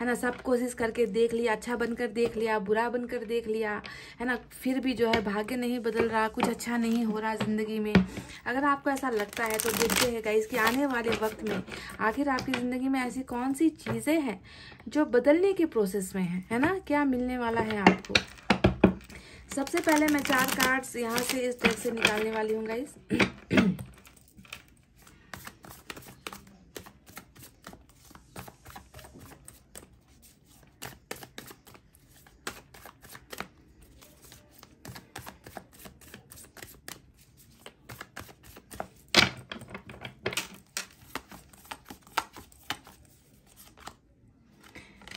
है ना सब कोशिश करके देख लिया अच्छा बनकर देख लिया बुरा बनकर देख लिया है ना फिर भी जो है भाग्य नहीं बदल रहा कुछ अच्छा नहीं हो रहा ज़िंदगी में अगर आपको ऐसा लगता है तो देखते हैं गाइस कि आने वाले वक्त में आखिर आपकी ज़िंदगी में ऐसी कौन सी चीज़ें हैं जो बदलने के प्रोसेस में हैं है ना क्या मिलने वाला है आपको सबसे पहले मैं चार कार्ड्स यहाँ से इस डेक से निकालने वाली हूँ guys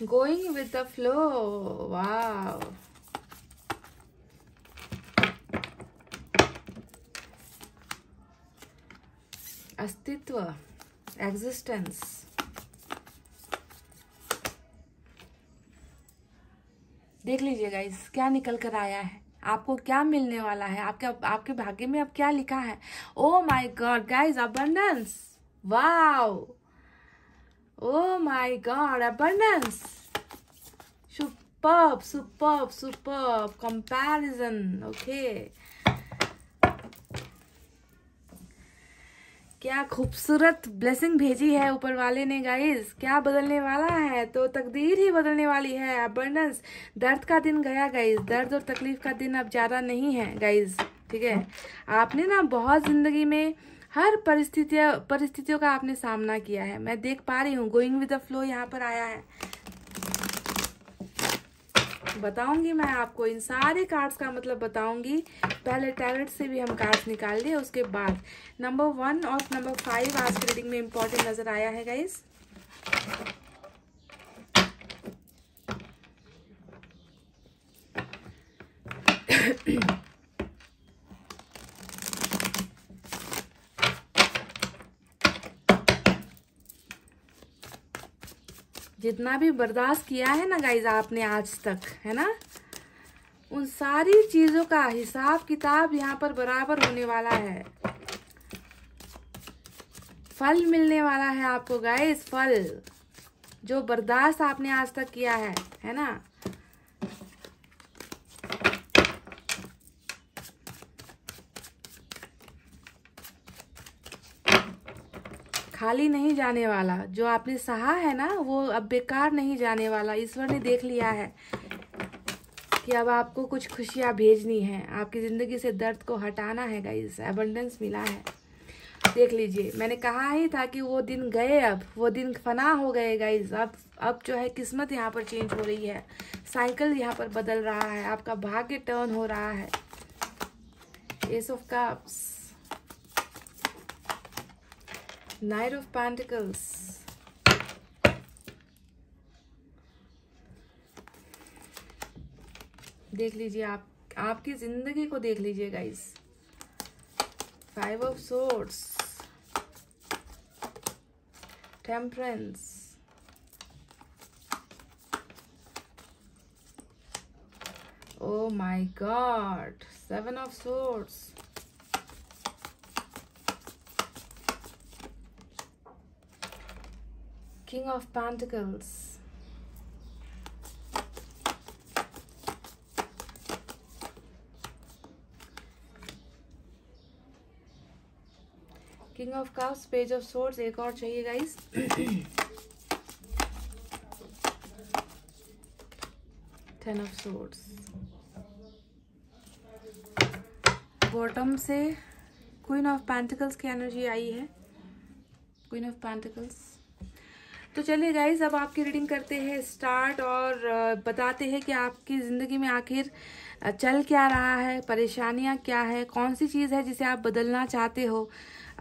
going with the flow wow अस्तित्व एग्जिस्टेंस देख लीजिए गाइस क्या निकल कर आया है आपको क्या मिलने वाला है आपके आपके भाग्य में अब क्या लिखा है oh my God guys abundance wow oh my God abundance super super super comparison okay क्या खूबसूरत ब्लेसिंग भेजी है ऊपर वाले ने गाइस क्या बदलने वाला है तो तकदीर ही बदलने वाली है अबंडेंस दर्द का दिन गया गाइस दर्द और तकलीफ का दिन अब ज़्यादा नहीं है गाइस ठीक है आपने ना बहुत ज़िंदगी में हर परिस्थितियों परिस्थितियों का आपने सामना किया है मैं देख पा रही हूँ गोइंग विद द फ्लो यहाँ पर आया है बताऊंगी मैं आपको इन सारे कार्ड्स का मतलब बताऊंगी पहले टैलेट से भी हम कार्ड्स निकाल लिए उसके बाद नंबर वन और नंबर फाइव आज की रीडिंग में इम्पोर्टेंट नज़र आया है गाइज़ जितना भी बर्दाश्त किया है ना गाइज आपने आज तक है ना उन सारी चीज़ों का हिसाब किताब यहाँ पर बराबर होने वाला है फल मिलने वाला है आपको गाइज फल जो बर्दाश्त आपने आज तक किया है है ना खाली नहीं जाने वाला जो आपने सहा है ना वो अब बेकार नहीं जाने वाला ईश्वर ने देख लिया है कि अब आपको कुछ खुशियाँ भेजनी है आपकी ज़िंदगी से दर्द को हटाना है गाइस एबंडेंस मिला है देख लीजिए मैंने कहा ही था कि वो दिन गए अब वो दिन फना हो गए गाइज अब अब जो है किस्मत यहाँ पर चेंज हो रही है साइकिल यहाँ पर बदल रहा है आपका भाग्य टर्न हो रहा है ये सब का knight of pentacles देख लीजिए आप आपकी जिंदगी को देख लीजिए guys five of swords temperance oh my God seven of swords King of Pentacles. King of cups page of swords एक और चाहिए guys ten of swords bottom से क्वीन ऑफ पेंटिकल्स की एनर्जी आई है क्वीन ऑफ पेंटिकल्स तो चलिए guys अब आपकी रीडिंग करते हैं स्टार्ट और बताते हैं कि आपकी ज़िंदगी में आखिर चल क्या रहा है परेशानियाँ क्या है कौन सी चीज़ है जिसे आप बदलना चाहते हो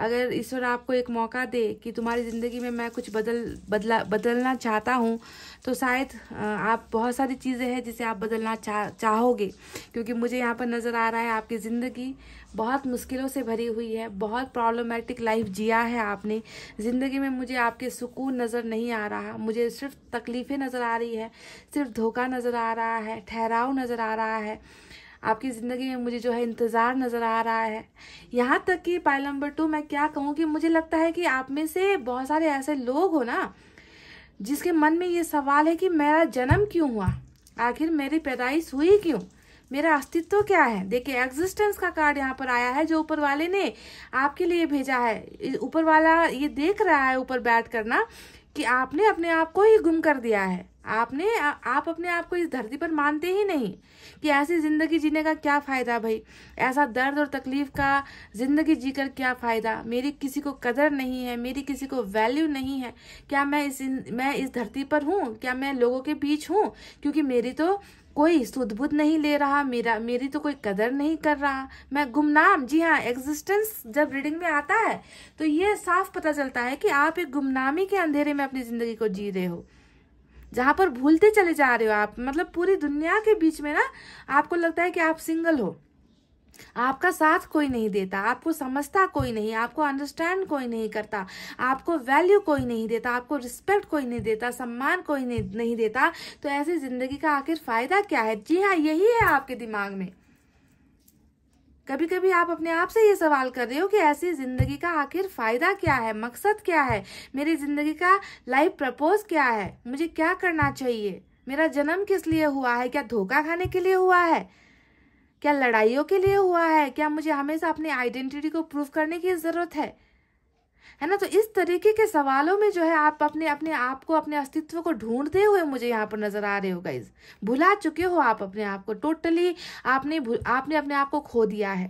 अगर ईश्वर आपको एक मौका दे कि तुम्हारी ज़िंदगी में मैं कुछ बदल बदला बदलना चाहता हूँ तो शायद आप बहुत सारी चीज़ें हैं जिसे आप बदलना चाह चाहोगे क्योंकि मुझे यहाँ पर नज़र आ रहा है आपकी ज़िंदगी बहुत मुश्किलों से भरी हुई है बहुत प्रॉब्लमेटिक लाइफ जिया है आपने ज़िंदगी में मुझे आपके सुकून नज़र नहीं आ रहा मुझे सिर्फ तकलीफ़ें नज़र आ रही है सिर्फ धोखा नज़र आ रहा है ठहराव नज़र आ रहा है आपकी ज़िंदगी में मुझे जो है इंतज़ार नज़र आ रहा है यहाँ तक कि पाइल नंबर टू मैं क्या कहूँ कि मुझे लगता है कि आप में से बहुत सारे ऐसे लोग हो ना जिसके मन में ये सवाल है कि मेरा जन्म क्यों हुआ आखिर मेरी पैदाइश हुई क्यों मेरा अस्तित्व क्या है देखिए एग्जिस्टेंस का कार्ड यहाँ पर आया है जो ऊपर वाले ने आपके लिए भेजा है ऊपर वाला ये देख रहा है ऊपर बैठ करना कि आपने अपने आप को ही गुम कर दिया है आपने आ, आप अपने आप को इस धरती पर मानते ही नहीं कि ऐसी ज़िंदगी जीने का क्या फ़ायदा भाई ऐसा दर्द और तकलीफ़ का ज़िंदगी जीकर क्या फ़ायदा मेरी किसी को कदर नहीं है मेरी किसी को वैल्यू नहीं है क्या मैं इस मैं इस धरती पर हूँ क्या मैं लोगों के बीच हूँ क्योंकि मेरी तो कोई सुध बुध नहीं ले रहा मेरा मेरी तो कोई कदर नहीं कर रहा मैं गुमनाम जी हाँ एग्जिस्टेंस जब रीडिंग में आता है तो ये साफ पता चलता है कि आप एक गुमनामी के अंधेरे में अपनी ज़िंदगी को जी रहे हो जहाँ पर भूलते चले जा रहे हो आप मतलब पूरी दुनिया के बीच में ना आपको लगता है कि आप सिंगल हो आपका साथ कोई नहीं देता आपको समझता कोई नहीं आपको अंडरस्टैंड कोई नहीं करता आपको वैल्यू कोई नहीं देता आपको रिस्पेक्ट कोई नहीं देता सम्मान कोई नहीं देता तो ऐसी जिंदगी का आखिर फायदा क्या है जी हाँ यही है आपके दिमाग में कभी कभी आप अपने आप से ये सवाल कर रहे हो कि ऐसी जिंदगी का आखिर फायदा क्या है मकसद क्या है मेरी जिंदगी का लाइफ प्रपोज क्या है मुझे क्या करना चाहिए मेरा जन्म किस लिए हुआ है क्या धोखा खाने के लिए हुआ है क्या लड़ाइयों के लिए हुआ है क्या मुझे हमेशा अपनी आइडेंटिटी को प्रूव करने की ज़रूरत है है ना तो इस तरीके के सवालों में जो है आप अपने अपने आप को अपने अस्तित्व को ढूंढते हुए मुझे यहाँ पर नजर आ रहे हो गाइज भुला चुके हो आप अपने आप को टोटली आपने आपने अपने आप को खो दिया है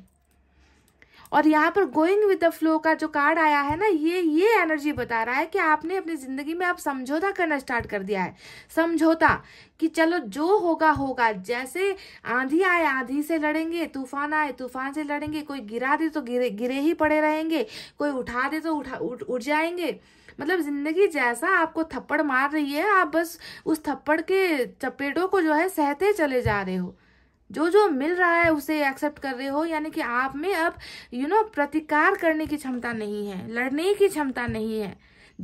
और यहाँ पर गोइंग विद द फ्लो का जो कार्ड आया है ना ये ये एनर्जी बता रहा है कि आपने अपनी ज़िंदगी में आप समझौता करना स्टार्ट कर दिया है समझौता कि चलो जो होगा होगा जैसे आंधी आए आंधी से लड़ेंगे तूफान आए तूफान से लड़ेंगे कोई गिरा दे तो गिरे गिरे ही पड़े रहेंगे कोई उठा दे तो उठा उठ उठ जाएंगे मतलब जिंदगी जैसा आपको थप्पड़ मार रही है आप बस उस थप्पड़ के चपेटों को जो है सहते चले जा रहे हो जो जो मिल रहा है उसे एक्सेप्ट कर रहे हो यानी कि आप में अब यू नो प्रतिकार करने की क्षमता नहीं है लड़ने की क्षमता नहीं है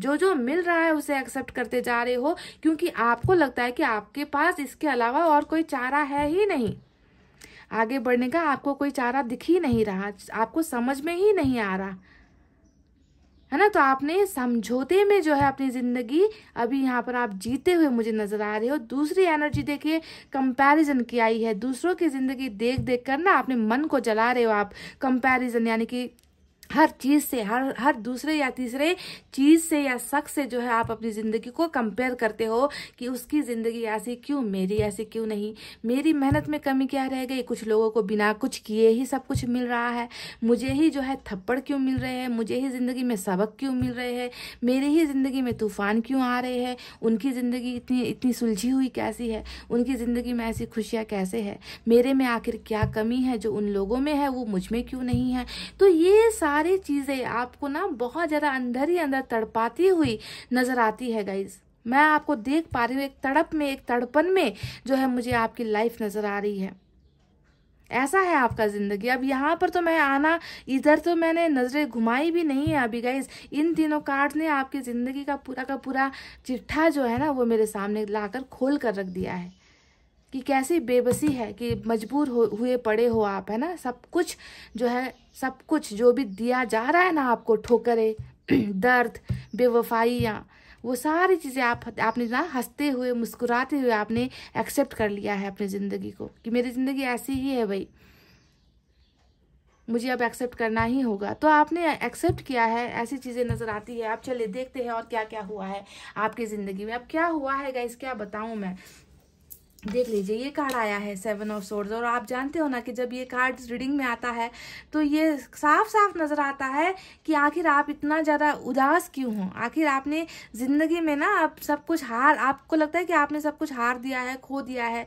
जो जो मिल रहा है उसे एक्सेप्ट करते जा रहे हो क्योंकि आपको लगता है कि आपके पास इसके अलावा और कोई चारा है ही नहीं आगे बढ़ने का आपको कोई चारा दिख ही नहीं रहा आपको समझ में ही नहीं आ रहा है ना तो आपने समझौते में जो है अपनी ज़िंदगी अभी यहाँ पर आप जीते हुए मुझे नज़र आ रहे हो दूसरी एनर्जी देखिए कंपैरिजन की आई है दूसरों की ज़िंदगी देख देख कर ना अपने मन को जला रहे हो आप कंपैरिजन यानी कि हर चीज़ से हर हर दूसरे या तीसरे चीज़ से या शख्स से जो है आप अपनी ज़िंदगी को कंपेयर करते हो कि उसकी ज़िंदगी ऐसी क्यों मेरी ऐसी क्यों नहीं मेरी मेहनत में कमी क्या रह गई कुछ लोगों को बिना कुछ किए ही सब कुछ मिल रहा है मुझे ही जो है थप्पड़ क्यों मिल रहे हैं मुझे ही ज़िंदगी में सबक क्यों मिल रहे हैं मेरी ही ज़िंदगी में तूफ़ान क्यों आ रहे हैं उनकी ज़िंदगी इतनी इतनी सुलझी हुई कैसी है उनकी ज़िंदगी में ऐसी खुशियाँ कैसे है मेरे में आखिर क्या कमी है जो उन लोगों में है वो मुझ में क्यों नहीं है तो ये सारा सारी चीज़ें आपको ना बहुत ज़्यादा अंदर ही अंदर तड़पाती हुई नज़र आती है गाइज मैं आपको देख पा रही हूँ एक तड़प में एक तड़पन में जो है मुझे आपकी लाइफ नज़र आ रही है ऐसा है आपका ज़िंदगी अब यहाँ पर तो मैं आना इधर तो मैंने नज़रें घुमाई भी नहीं है अभी गाइज इन तीनों कार्ड ने आपकी ज़िंदगी का पूरा का पूरा चिट्ठा जो है ना वो मेरे सामने लाकर खोल कर रख दिया है कि कैसी बेबसी है कि मजबूर हो हुए पड़े हो आप है ना सब कुछ जो है सब कुछ जो भी दिया जा रहा है ना आपको ठोकरे <clears throat> दर्द बेवफाइयाँ वो सारी चीज़ें आप आपने ना हंसते हुए मुस्कुराते हुए आपने एक्सेप्ट कर लिया है अपनी ज़िंदगी को कि मेरी ज़िंदगी ऐसी ही है भाई मुझे अब एक्सेप्ट करना ही होगा तो आपने एक्सेप्ट किया है ऐसी चीज़ें नज़र आती है आप चले देखते हैं और क्या क्या हुआ है आपकी ज़िंदगी में अब क्या हुआ है गाइस क्या बताऊँ मैं देख लीजिए ये कार्ड आया है सेवन ऑफ सोर्स और आप जानते हो ना कि जब ये कार्ड रीडिंग में आता है तो ये साफ साफ नज़र आता है कि आखिर आप इतना ज़्यादा उदास क्यों हो आखिर आपने ज़िंदगी में ना आप सब कुछ हार आपको लगता है कि आपने सब कुछ हार दिया है खो दिया है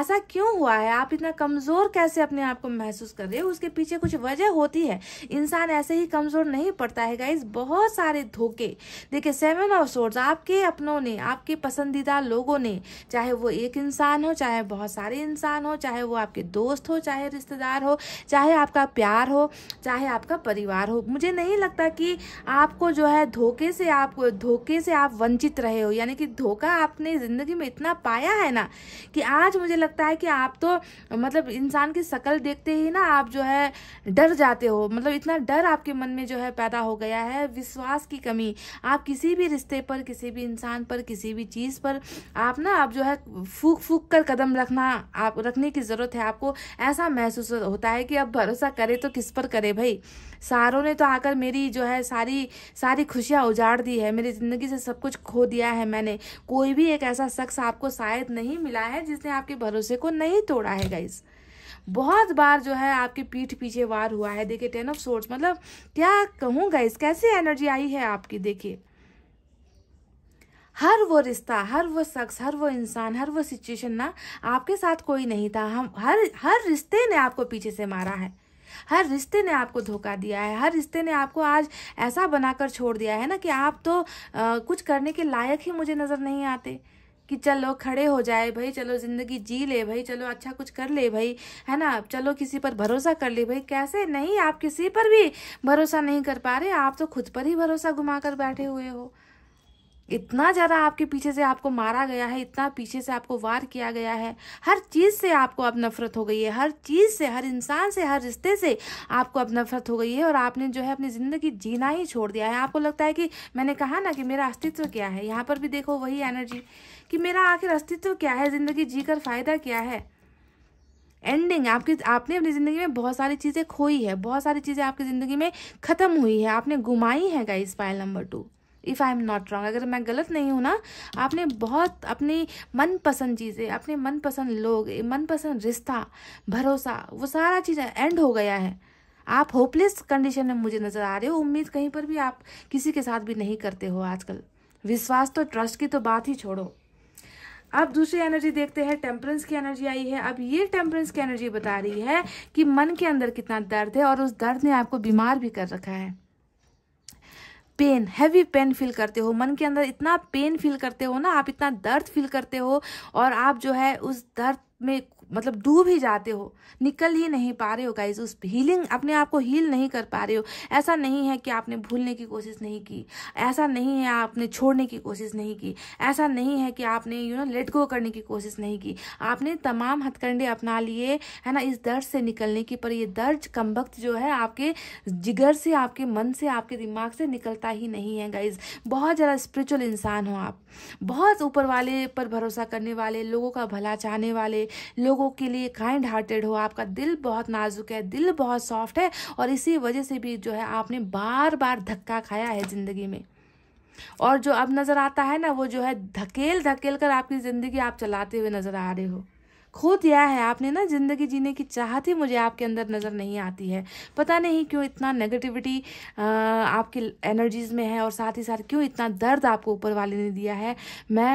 ऐसा क्यों हुआ है आप इतना कमज़ोर कैसे अपने आप को महसूस कर रहे हो उसके पीछे कुछ वजह होती है इंसान ऐसे ही कमज़ोर नहीं पड़ता है गाइज बहुत सारे धोखे देखिए सेवन ऑफ सोर्ड्स आपके अपनों ने आपके पसंदीदा लोगों ने चाहे वो एक इंसान इंसान हो चाहे बहुत सारे इंसान हो चाहे वो आपके दोस्त हो चाहे रिश्तेदार हो चाहे आपका प्यार हो चाहे आपका परिवार हो मुझे नहीं लगता कि आपको जो है धोखे से आप धोखे से आप वंचित रहे हो यानी कि धोखा आपने ज़िंदगी में इतना पाया है ना कि आज मुझे लगता है कि आप तो मतलब इंसान की शक्ल देखते ही ना आप जो है डर जाते हो मतलब इतना डर आपके मन में जो है पैदा हो गया है विश्वास की कमी आप किसी भी रिश्ते पर किसी भी इंसान पर किसी भी चीज़ पर आप ना आप जो है फूक फूक कर कदम रखना आप रखने की ज़रूरत है आपको ऐसा महसूस होता है कि अब भरोसा करे तो किस पर करे भाई सारों ने तो आकर मेरी जो है सारी सारी खुशियाँ उजाड़ दी है मेरी ज़िंदगी से सब कुछ खो दिया है मैंने कोई भी एक ऐसा शख्स आपको शायद नहीं मिला है जिसने आपके भरोसे को नहीं तोड़ा है गाइज़ बहुत बार जो है आपके पीठ पीछे वार हुआ है देखिए टेन ऑफ सोर्ट्स मतलब क्या कहूँ गाइस कैसी एनर्जी आई है आपकी देखिए हर वो रिश्ता हर वो शख्स हर वो इंसान हर वो सिचुएशन ना आपके साथ कोई नहीं था हम हर हर रिश्ते ने आपको पीछे से मारा है हर रिश्ते ने आपको धोखा दिया है हर रिश्ते ने आपको आज ऐसा बनाकर छोड़ दिया है ना कि आप तो आ, कुछ करने के लायक ही मुझे नज़र नहीं आते कि चलो खड़े हो जाए भाई चलो ज़िंदगी जी ले भाई चलो अच्छा कुछ कर ले भाई है ना चलो किसी पर भरोसा कर ले भाई कैसे नहीं आप किसी पर भी भरोसा नहीं कर पा रहे आप तो खुद पर ही भरोसा घुमा कर बैठे हुए हो इतना ज़्यादा आपके पीछे से आपको मारा गया है इतना पीछे से आपको वार किया गया है हर चीज़ से आपको अब नफरत हो गई है हर चीज़ से हर इंसान से हर रिश्ते से आपको अब नफरत हो गई है और आपने जो है अपनी ज़िंदगी जीना ही छोड़ दिया है आपको लगता है कि मैंने कहा ना कि मेरा अस्तित्व क्या है यहाँ पर भी देखो वही एनर्जी कि मेरा आखिर अस्तित्व क्या है ज़िंदगी जी फ़ायदा क्या है एंडिंग आपकी आपने अपनी ज़िंदगी में बहुत सारी चीज़ें खोई है बहुत सारी चीज़ें आपकी ज़िंदगी में ख़त्म हुई है आपने घुमाई है guys pile number two if I am not wrong अगर मैं गलत नहीं हूँ ना आपने बहुत अपनी मनपसंद चीज़ें अपने मनपसंद लोग मनपसंद रिश्ता भरोसा वो सारा चीज़ एंड हो गया है आप होपलेस कंडीशन में मुझे नज़र आ रहे हो उम्मीद कहीं पर भी आप किसी के साथ भी नहीं करते हो आजकल विश्वास तो ट्रस्ट की तो बात ही छोड़ो अब दूसरी एनर्जी देखते हैं टेम्परेंस की एनर्जी आई है अब ये टेम्परेंस की एनर्जी बता रही है कि मन के अंदर कितना दर्द है और उस दर्द ने आपको बीमार भी कर रखा है पेन हैवी पेन फील करते हो मन के अंदर इतना पेन फील करते हो ना आप इतना दर्द फील करते हो और आप जो है उस दर्द में मतलब डूब ही जाते हो निकल ही नहीं पा रहे हो गाइज उस हीलिंग अपने आप को हील नहीं कर पा रहे हो ऐसा नहीं है कि आपने भूलने की कोशिश नहीं की ऐसा नहीं है आपने छोड़ने की कोशिश नहीं की ऐसा नहीं है कि आपने यू नो लेट गो करने की कोशिश नहीं की आपने तमाम हथकंडे अपना लिए है ना इस दर्द से निकलने की पर यह दर्द कम वक्त जो है आपके जिगर से आपके मन से आपके दिमाग से निकलता ही नहीं है गाइज बहुत ज़्यादा स्पिरिचुअल इंसान हो आप बहुत ऊपर वाले पर भरोसा करने वाले लोगों का भला चाहने वाले लोग लोगों के लिए काइंड हार्टेड हो आपका दिल बहुत नाजुक है दिल बहुत सॉफ्ट है और इसी वजह से भी जो है आपने बार बार धक्का खाया है ज़िंदगी में और जो अब नज़र आता है ना वो जो है धकेल धकेल कर आपकी ज़िंदगी आप चलाते हुए नज़र आ रहे हो खो दिया है आपने ना ज़िंदगी जीने की चाहत ही मुझे आपके अंदर नज़र नहीं आती है पता नहीं क्यों इतना नेगेटिविटी आपकी एनर्जीज़ में है और साथ ही साथ क्यों इतना दर्द आपको ऊपर वाले ने दिया है मैं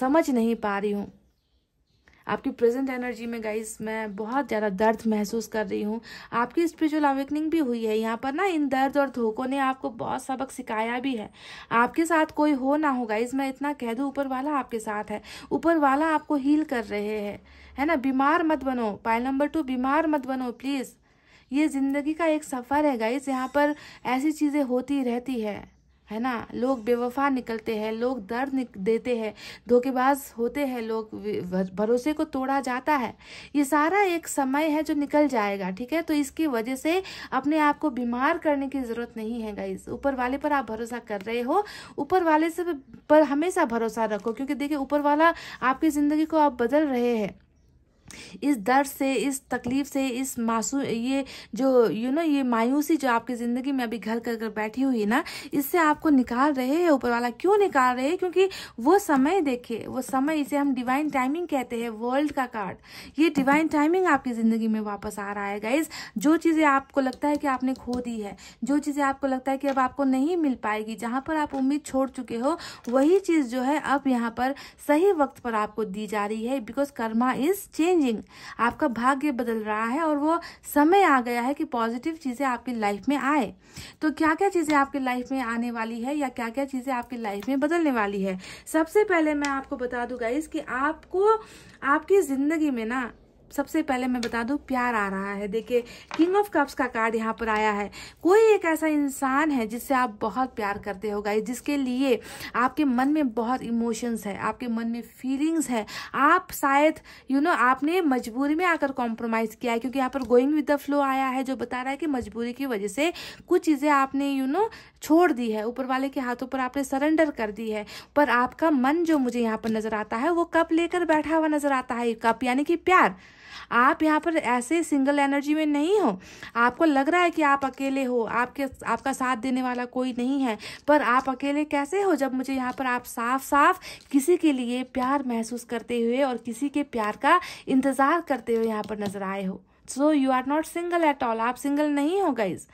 समझ नहीं पा रही हूँ आपकी प्रेजेंट एनर्जी में गाइस मैं बहुत ज़्यादा दर्द महसूस कर रही हूँ आपकी स्पिरिचुअल अवेकनिंग भी हुई है यहाँ पर ना इन दर्द और धोखों ने आपको बहुत सबक सिखाया भी है आपके साथ कोई हो ना हो गाइस मैं इतना कह दूँ ऊपर वाला आपके साथ है ऊपर वाला आपको हील कर रहे हैं है ना बीमार मत बनो पाइल नंबर टू बीमार मत बनो प्लीज़ ये ज़िंदगी का एक सफ़र है गाइस यहाँ पर ऐसी चीज़ें होती रहती है है ना लोग बेवफा निकलते हैं लोग दर्द देते हैं धोखेबाज होते हैं लोग भरोसे को तोड़ा जाता है ये सारा एक समय है जो निकल जाएगा ठीक है तो इसकी वजह से अपने आप को बीमार करने की ज़रूरत नहीं है गाइज ऊपर वाले पर आप भरोसा कर रहे हो ऊपर वाले से पर हमेशा भरोसा रखो क्योंकि देखिए ऊपर वाला आपकी ज़िंदगी को आप बदल रहे हैं इस दर्द से इस तकलीफ़ से इस मासू ये जो यू नो ये मायूसी जो आपकी ज़िंदगी में अभी घर कर कर बैठी हुई ना इससे आपको निकाल रहे हैं ऊपर वाला क्यों निकाल रहे हैं क्योंकि वो समय देखे वो समय इसे हम डिवाइन टाइमिंग कहते हैं वर्ल्ड का कार्ड ये डिवाइन टाइमिंग आपकी ज़िंदगी में वापस आ रहा है गाइज जो चीज़ें आपको लगता है कि आपने खो दी है जो चीज़ें आपको लगता है कि अब आपको नहीं मिल पाएगी जहाँ पर आप उम्मीद छोड़ चुके हो वही चीज़ जो है अब यहाँ पर सही वक्त पर आपको दी जा रही है because karma is change changing आपका भाग्य बदल रहा है और वो समय आ गया है कि पॉजिटिव चीज़ें आपकी लाइफ में आए तो क्या क्या चीज़ें आपकी लाइफ में आने वाली है या क्या क्या चीज़ें आपकी लाइफ में बदलने वाली है सबसे पहले मैं आपको बता दूंगा इसकी आपको आपकी ज़िंदगी में ना सबसे पहले मैं बता दूं प्यार आ रहा है देखिए किंग ऑफ कप्स का कार्ड यहाँ पर आया है कोई एक ऐसा इंसान है जिससे आप बहुत प्यार करते हो गाइस जिसके लिए आपके मन में बहुत इमोशंस है आपके मन में फीलिंग्स है आप शायद यू नो आपने मजबूरी में आकर कॉम्प्रोमाइज़ किया है क्योंकि यहाँ पर गोइंग विद द फ्लो आया है जो बता रहा है कि मजबूरी की वजह से कुछ चीज़ें आपने यू नो छोड़ दी है ऊपर वाले के हाथों पर आपने सरेंडर कर दी है पर आपका मन जो मुझे यहाँ पर नज़र आता है वो कप लेकर बैठा हुआ नज़र आता है कप यानी कि प्यार आप यहाँ पर ऐसे सिंगल एनर्जी में नहीं हो आपको लग रहा है कि आप अकेले हो आपके आपका साथ देने वाला कोई नहीं है पर आप अकेले कैसे हो जब मुझे यहाँ पर आप साफ साफ किसी के लिए प्यार महसूस करते हुए और किसी के प्यार का इंतज़ार करते हुए यहाँ पर नज़र आए हो so you are not single at all आप सिंगल नहीं हो गाइज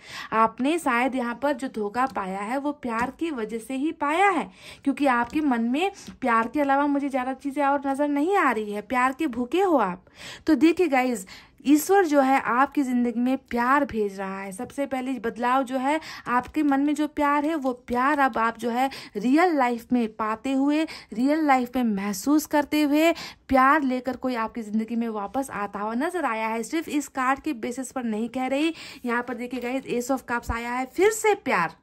आपने शायद यहाँ पर जो धोखा पाया है वो प्यार की वजह से ही पाया है क्योंकि आपके मन में प्यार के अलावा मुझे ज़्यादा चीज़ें और नज़र नहीं आ रही है प्यार के भूखे हो आप तो देखिए गाइज ईश्वर जो है आपकी ज़िंदगी में प्यार भेज रहा है सबसे पहले बदलाव जो है आपके मन में जो प्यार है वो प्यार अब आप जो है रियल लाइफ में पाते हुए रियल लाइफ में महसूस करते हुए प्यार लेकर कोई आपकी ज़िंदगी में वापस आता हुआ नजर आया है सिर्फ इस कार्ड के बेसिस पर नहीं कह रही यहाँ पर देखिए गए एस ऑफ कप्स आया है फिर से प्यार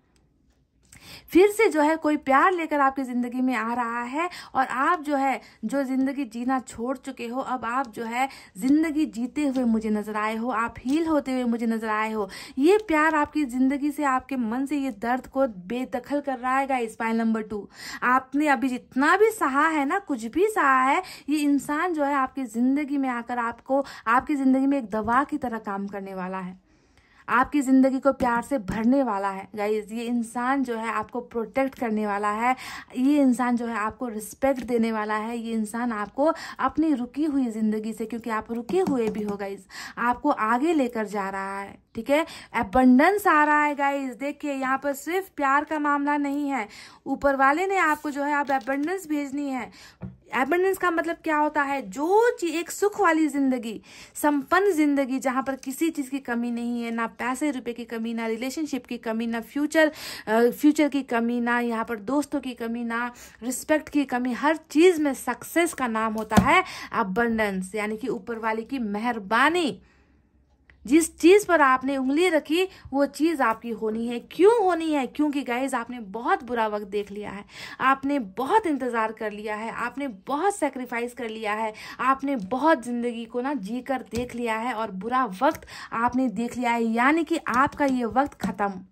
फिर से जो है कोई प्यार लेकर आपकी ज़िंदगी में आ रहा है और आप जो है जो ज़िंदगी जीना छोड़ चुके हो अब आप जो है ज़िंदगी जीते हुए मुझे नज़र आए हो आप हील होते हुए मुझे नज़र आए हो ये प्यार आपकी ज़िंदगी से आपके मन से ये दर्द को बेदखल कर रहा है गाइस पाइल नंबर टू आपने अभी जितना भी सहा है ना कुछ भी सहा है ये इंसान जो है आपकी ज़िंदगी में आकर आपको आपकी ज़िंदगी में एक दवा की तरह काम करने वाला है आपकी ज़िंदगी को प्यार से भरने वाला है गाइज ये इंसान जो है आपको प्रोटेक्ट करने वाला है ये इंसान जो है आपको रिस्पेक्ट देने वाला है ये इंसान आपको अपनी रुकी हुई ज़िंदगी से क्योंकि आप रुके हुए भी हो गाइज आपको आगे लेकर जा रहा है ठीक है एबंडेंस आ रहा है गाइज देखिए यहाँ पर सिर्फ प्यार का मामला नहीं है ऊपर वाले ने आपको जो है आप एबंडेंस भेजनी है एबंडेंस का मतलब क्या होता है जो चीज एक सुख वाली जिंदगी संपन्न जिंदगी जहाँ पर किसी चीज़ की कमी नहीं है ना पैसे रुपए की कमी ना रिलेशनशिप की कमी ना फ्यूचर फ्यूचर की कमी ना यहाँ पर दोस्तों की कमी ना रिस्पेक्ट की कमी हर चीज़ में सक्सेस का नाम होता है अबंडेंस यानी कि ऊपर वाले की मेहरबानी जिस चीज़ पर आपने उंगली रखी वो चीज़ आपकी होनी है क्यों होनी है क्योंकि गाइज आपने बहुत बुरा वक्त देख लिया है आपने बहुत इंतज़ार कर लिया है आपने बहुत सेक्रीफाइस कर लिया है आपने बहुत ज़िंदगी को ना जी कर देख लिया है और बुरा वक्त आपने देख लिया है यानी कि आपका ये वक्त ख़त्म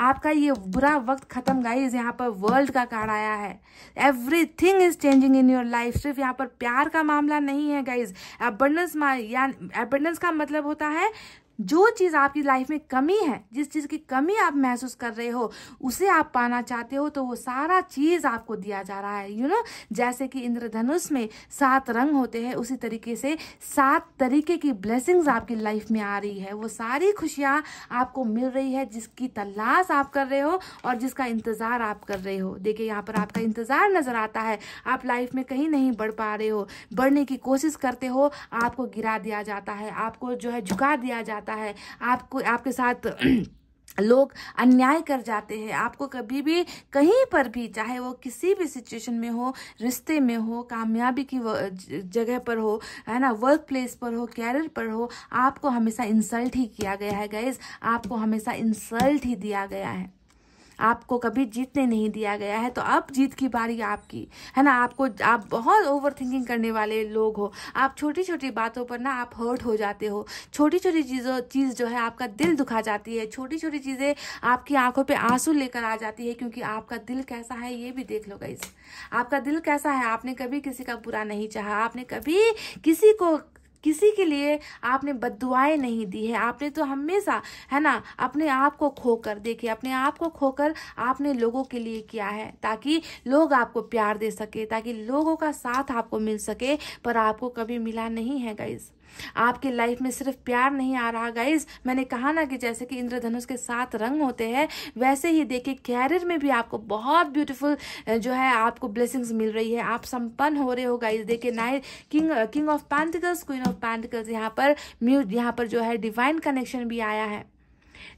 आपका ये बुरा वक्त खत्म गाइज यहाँ पर वर्ल्ड का कार्ड आया है everything is changing in your life सिर्फ यहाँ पर प्यार का मामला नहीं है गाइज एबंडेंस या एबंडेंस का मतलब होता है जो चीज़ आपकी लाइफ में कमी है जिस चीज़ की कमी आप महसूस कर रहे हो उसे आप पाना चाहते हो तो वो सारा चीज़ आपको दिया जा रहा है यू you नो know? जैसे कि इंद्रधनुष में सात रंग होते हैं उसी तरीके से सात तरीके की ब्लेसिंग्स आपकी लाइफ में आ रही है वो सारी खुशियाँ आपको मिल रही है जिसकी तलाश आप कर रहे हो और जिसका इंतज़ार आप कर रहे हो देखिये यहाँ पर आपका इंतज़ार नज़र आता है आप लाइफ में कहीं नहीं बढ़ पा रहे हो बढ़ने की कोशिश करते हो आपको गिरा दिया जाता है आपको जो है झुका दिया जाता है जाता है आपको आपके साथ <clears throat> लोग अन्याय कर जाते हैं आपको कभी भी कहीं पर भी चाहे वो किसी भी सिचुएशन में हो रिश्ते में हो कामयाबी की जगह पर हो है ना वर्क प्लेस पर हो कैरियर पर हो आपको हमेशा इंसल्ट ही किया गया है गैस आपको हमेशा इंसल्ट ही दिया गया है आपको कभी जीतने नहीं दिया गया है तो अब जीत की बारी आपकी है ना आपको आप बहुत ओवर थिंकिंग करने वाले लोग हो आप छोटी छोटी बातों पर ना आप हर्ट हो जाते हो छोटी छोटी चीज़ों चीज़ जो है आपका दिल दुखा जाती है छोटी छोटी चीज़ें आपकी आंखों पर आंसू लेकर आ जाती है क्योंकि आपका दिल कैसा है ये भी देख लो गई आपका दिल कैसा है आपने कभी किसी का बुरा नहीं चाहा आपने कभी किसी को किसी के लिए आपने बदुआएं नहीं दी है आपने तो हमेशा है ना अपने आप को खो कर देखे अपने आप को खोकर आपने लोगों के लिए किया है ताकि लोग आपको प्यार दे सके ताकि लोगों का साथ आपको मिल सके पर आपको कभी मिला नहीं है गाइज़ आपके लाइफ में सिर्फ प्यार नहीं आ रहा गाइज मैंने कहा ना कि जैसे कि इंद्रधनुष के सात रंग होते हैं वैसे ही देखिए कैरियर में भी आपको बहुत ब्यूटीफुल जो है आपको ब्लेसिंग्स मिल रही है आप संपन्न हो रहे हो गाइज देखिए नाइ king king of pentacles queen of pentacles यहाँ पर म्यूज यहाँ पर जो है डिवाइन कनेक्शन भी आया है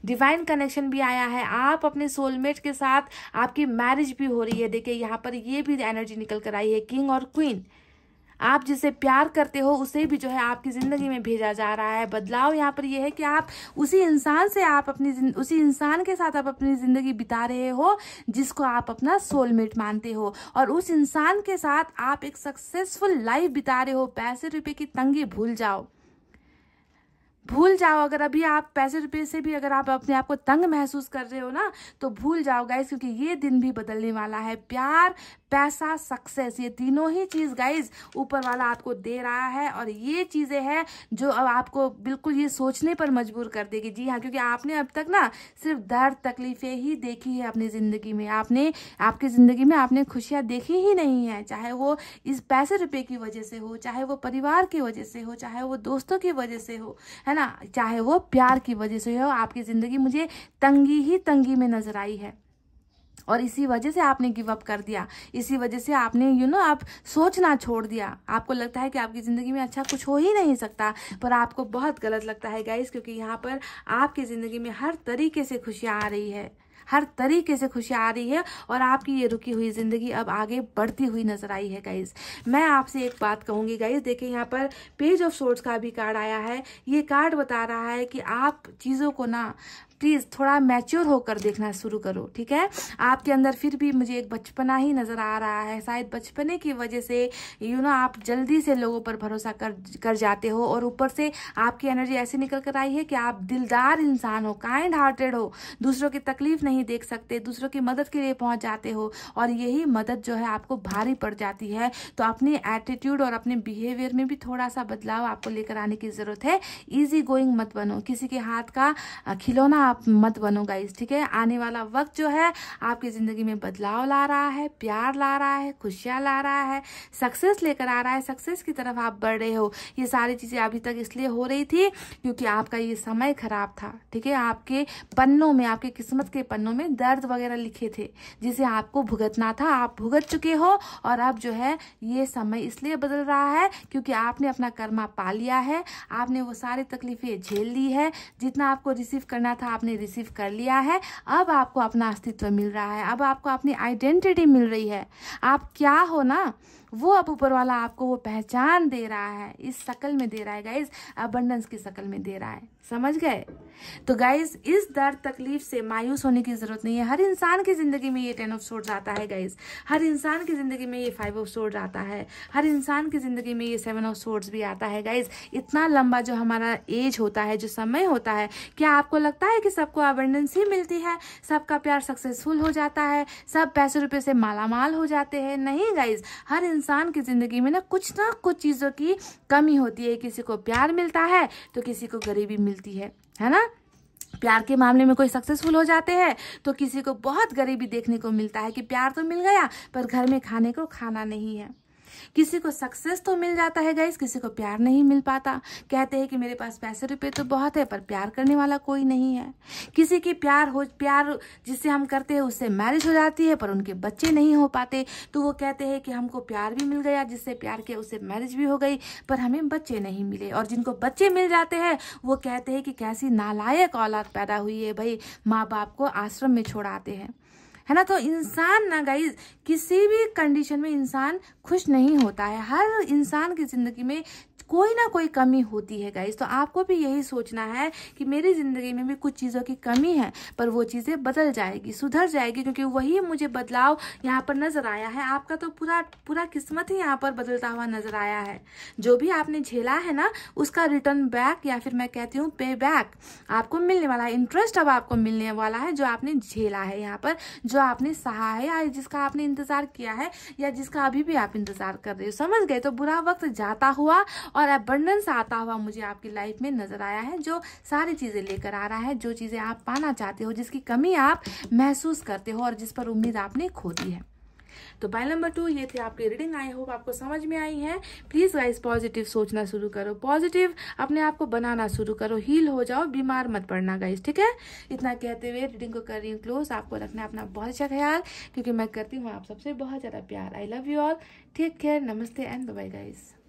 डिवाइन कनेक्शन भी आया है आप अपने सोलमेट के साथ आपकी मैरिज भी हो रही है देखिए यहाँ पर ये भी एनर्जी निकल कर आई है किंग और क्वीन आप जिसे प्यार करते हो उसे भी जो है आपकी ज़िंदगी में भेजा जा रहा है बदलाव यहाँ पर यह है कि आप उसी इंसान से आप अपनी उसी इंसान के साथ आप अपनी ज़िंदगी बिता रहे हो जिसको आप अपना सोलमेट मानते हो और उस इंसान के साथ आप एक सक्सेसफुल लाइफ बिता रहे हो पैसे रुपये की तंगी भूल जाओ भूल जाओ अगर अभी आप पैसे रुपये से भी अगर आप अपने आप को तंग महसूस कर रहे हो ना तो भूल जाओ गाइज क्योंकि ये दिन भी बदलने वाला है प्यार पैसा सक्सेस ये तीनों ही चीज़ गाइज ऊपर वाला आपको दे रहा है और ये चीज़ें हैं जो अब आपको बिल्कुल ये सोचने पर मजबूर कर देगी जी हाँ क्योंकि आपने अब तक ना सिर्फ दर्द तकलीफें ही देखी है अपनी ज़िंदगी में आपने आपकी ज़िंदगी में आपने खुशियाँ देखी ही नहीं है चाहे वो इस पैसे रुपये की वजह से हो चाहे वो परिवार की वजह से हो चाहे वो दोस्तों की वजह से हो है है ना चाहे वो प्यार की वजह से हो आपकी ज़िंदगी मुझे तंगी ही तंगी में नज़र आई है और इसी वजह से आपने गिव अप कर दिया इसी वजह से आपने यू you नो know, आप सोचना छोड़ दिया आपको लगता है कि आपकी ज़िंदगी में अच्छा कुछ हो ही नहीं सकता पर आपको बहुत गलत लगता है गाइस क्योंकि यहाँ पर आपकी ज़िंदगी में हर तरीके से खुशियाँ आ रही है हर तरीके से खुशी आ रही है और आपकी ये रुकी हुई ज़िंदगी अब आगे बढ़ती हुई नजर आई है गाइज मैं आपसे एक बात कहूंगी गाइज देखिए यहाँ पर पेज ऑफ सोर्ट्स का भी कार्ड आया है ये कार्ड बता रहा है कि आप चीज़ों को ना प्लीज़ थोड़ा मैच्योर होकर देखना शुरू करो ठीक है आपके अंदर फिर भी मुझे एक बचपना ही नज़र आ रहा है शायद बचपने की वजह से यू नो आप जल्दी से लोगों पर भरोसा कर कर जाते हो और ऊपर से आपकी एनर्जी ऐसी निकल कर आई है कि आप दिलदार इंसान हो काइंड हार्टेड हो दूसरों की तकलीफ नहीं देख सकते दूसरों की मदद के लिए पहुंच जाते हो और यही मदद जो है आपको भारी पड़ जाती है तो अपने एटीट्यूड और अपने बिहेवियर में भी थोड़ा सा बदलाव आपको लेकर आने की ज़रूरत है ईजी गोइंग मत बनो किसी के हाथ का खिलौना आप मत बनो गाइज ठीक है आने वाला वक्त जो है आपकी ज़िंदगी में बदलाव ला रहा है प्यार ला रहा है खुशियाँ ला रहा है सक्सेस लेकर आ रहा है सक्सेस की तरफ आप बढ़ रहे हो ये सारी चीज़ें अभी तक इसलिए हो रही थी क्योंकि आपका ये समय खराब था ठीक है आपके पन्नों में आपके किस्मत के पन्नों में दर्द वगैरह लिखे थे जिसे आपको भुगतना था आप भुगत चुके हो और अब जो है ये समय इसलिए बदल रहा है क्योंकि आपने अपना कर्मा पा लिया है आपने वो सारी तकलीफें झेल ली है जितना आपको रिसीव करना था आप आपने रिसीव कर लिया है अब आपको अपना अस्तित्व मिल रहा है अब आपको अपनी आइडेंटिटी मिल रही है आप क्या हो ना वो अब ऊपर वाला आपको वो पहचान दे रहा है इस शक्ल में दे रहा है गाइज अबंडेंस की शक्ल में दे रहा है समझ गए तो गाइज इस दर्द तकलीफ से मायूस होने की जरूरत नहीं है हर इंसान की जिंदगी में ये टेन ऑफ सोर्ड्स आता है गाइज हर इंसान की जिंदगी में ये फाइव ऑफ सोर्ड्स आता है हर इंसान की जिंदगी में ये सेवन ऑफ सोर्ड्स भी आता है गाइज इतना लंबा जो हमारा एज होता है जो समय होता है क्या आपको लगता है कि सबको अवेयरनेंस ही मिलती है सबका प्यार सक्सेसफुल हो जाता है सब पैसे रुपये से मालामाल हो जाते हैं नहीं गाइज हर इंसान की जिंदगी में ना कुछ ना कुछ चीज़ों की कमी होती है किसी को प्यार मिलता है तो किसी को गरीबी मिल मिलती है है ना प्यार के मामले में कोई सक्सेसफुल हो जाते हैं तो किसी को बहुत गरीबी देखने को मिलता है कि प्यार तो मिल गया पर घर में खाने को खाना नहीं है किसी को सक्सेस तो मिल जाता है गाइस किसी को प्यार नहीं मिल पाता कहते हैं कि मेरे पास पैसे रुपये तो बहुत है पर प्यार करने वाला कोई नहीं है किसी की प्यार हो प्यार जिससे हम करते हैं उससे मैरिज हो जाती है पर उनके बच्चे नहीं हो पाते तो वो कहते हैं कि हमको प्यार भी मिल गया जिससे प्यार किया उससे मैरिज भी हो गई पर हमें बच्चे नहीं मिले और जिनको बच्चे मिल जाते हैं वो कहते हैं कि कैसी नालायक औलाद पैदा हुई है भाई माँ बाप को आश्रम में छोड़ाते हैं है ना तो इंसान ना गाइज किसी भी कंडीशन में इंसान खुश नहीं होता है हर इंसान की ज़िंदगी में कोई ना कोई कमी होती है गाइज तो आपको भी यही सोचना है कि मेरी ज़िंदगी में भी कुछ चीज़ों की कमी है पर वो चीज़ें बदल जाएगी सुधर जाएगी क्योंकि वही मुझे बदलाव यहाँ पर नज़र आया है आपका तो पूरा पूरा किस्मत ही यहाँ पर बदलता हुआ नज़र आया है जो भी आपने झेला है ना उसका रिटर्न बैक या फिर मैं कहती हूँ पे बैक आपको मिलने वाला है इंटरेस्ट अब आपको मिलने वाला है जो आपने झेला है यहाँ पर जो आपने सहा है या जिसका आपने इंतज़ार किया है या जिसका अभी भी आप इंतज़ार कर रहे हो समझ गए तो बुरा वक्त जाता हुआ और और अबंडेंस आता हुआ मुझे आपकी लाइफ में नजर आया है जो सारी चीज़ें लेकर आ रहा है जो चीज़ें आप पाना चाहते हो जिसकी कमी आप महसूस करते हो और जिस पर उम्मीद आपने खो दी है तो बाय नंबर टू ये थे आपकी रीडिंग आई होप आपको समझ में आई है प्लीज़ गाइस पॉजिटिव सोचना शुरू करो पॉजिटिव अपने आप को बनाना शुरू करो हील हो जाओ बीमार मत पड़ना गाइस ठीक है इतना कहते हुए रीडिंग को कर रही हूँ क्लोज आपको रखना अपना बहुत अच्छा ख्याल क्योंकि मैं करती हूँ आप सबसे बहुत ज़्यादा प्यार I love you all take care नमस्ते एंड बाय गाइज़